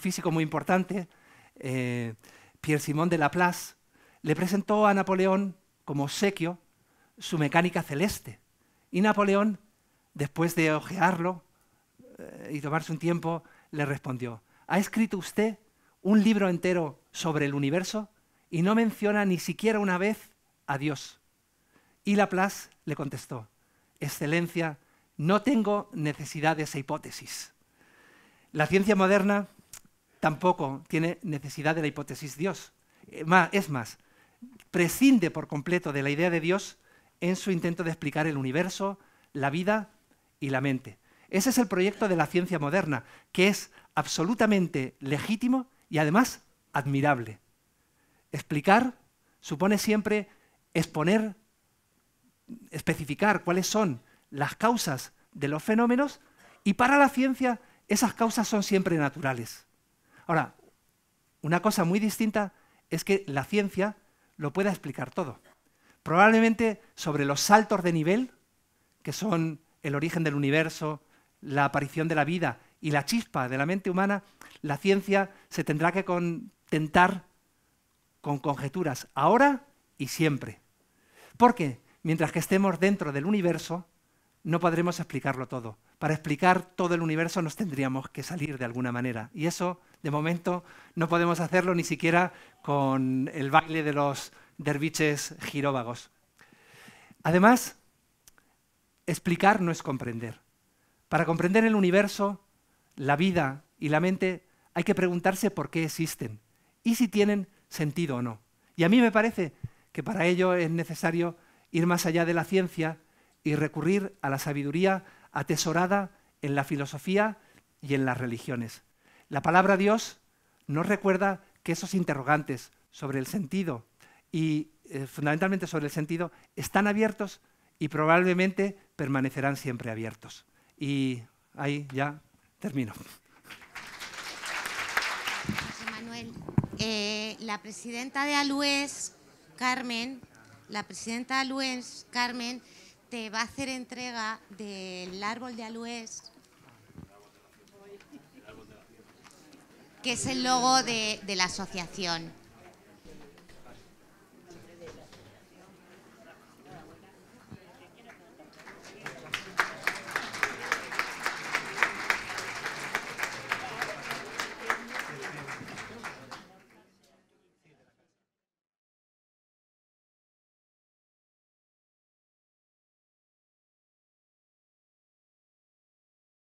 físico muy importante, eh, Pierre Simon de Laplace, le presentó a Napoleón como obsequio su mecánica celeste. Y Napoleón, después de ojearlo, eh, y tomarse un tiempo, le respondió, ¿ha escrito usted un libro entero sobre el universo y no menciona ni siquiera una vez a Dios? Y Laplace le contestó, Excelencia, no tengo necesidad de esa hipótesis. La ciencia moderna tampoco tiene necesidad de la hipótesis Dios. Eh, es más, prescinde por completo de la idea de Dios en su intento de explicar el universo, la vida y la mente. Ese es el proyecto de la ciencia moderna, que es absolutamente legítimo y además admirable. Explicar supone siempre exponer, especificar cuáles son las causas de los fenómenos y para la ciencia esas causas son siempre naturales. Ahora, una cosa muy distinta es que la ciencia lo pueda explicar todo. Probablemente sobre los saltos de nivel, que son el origen del universo, la aparición de la vida y la chispa de la mente humana, la ciencia se tendrá que contentar con conjeturas ahora y siempre. Porque mientras que estemos dentro del universo, no podremos explicarlo todo. Para explicar todo el universo nos tendríamos que salir de alguna manera. Y eso, de momento, no podemos hacerlo ni siquiera con el baile de los derviches giróvagos. Además, explicar no es comprender. Para comprender el universo, la vida y la mente, hay que preguntarse por qué existen y si tienen sentido o no. Y a mí me parece que para ello es necesario ir más allá de la ciencia y recurrir a la sabiduría atesorada en la filosofía y en las religiones. La palabra Dios nos recuerda que esos interrogantes sobre el sentido y eh, fundamentalmente sobre el sentido están abiertos y probablemente permanecerán siempre abiertos. Y ahí ya termino. Manuel, eh, la presidenta de Alués, Carmen, la presidenta Carmen, te va a hacer entrega del árbol de Alués, que es el logo de la asociación.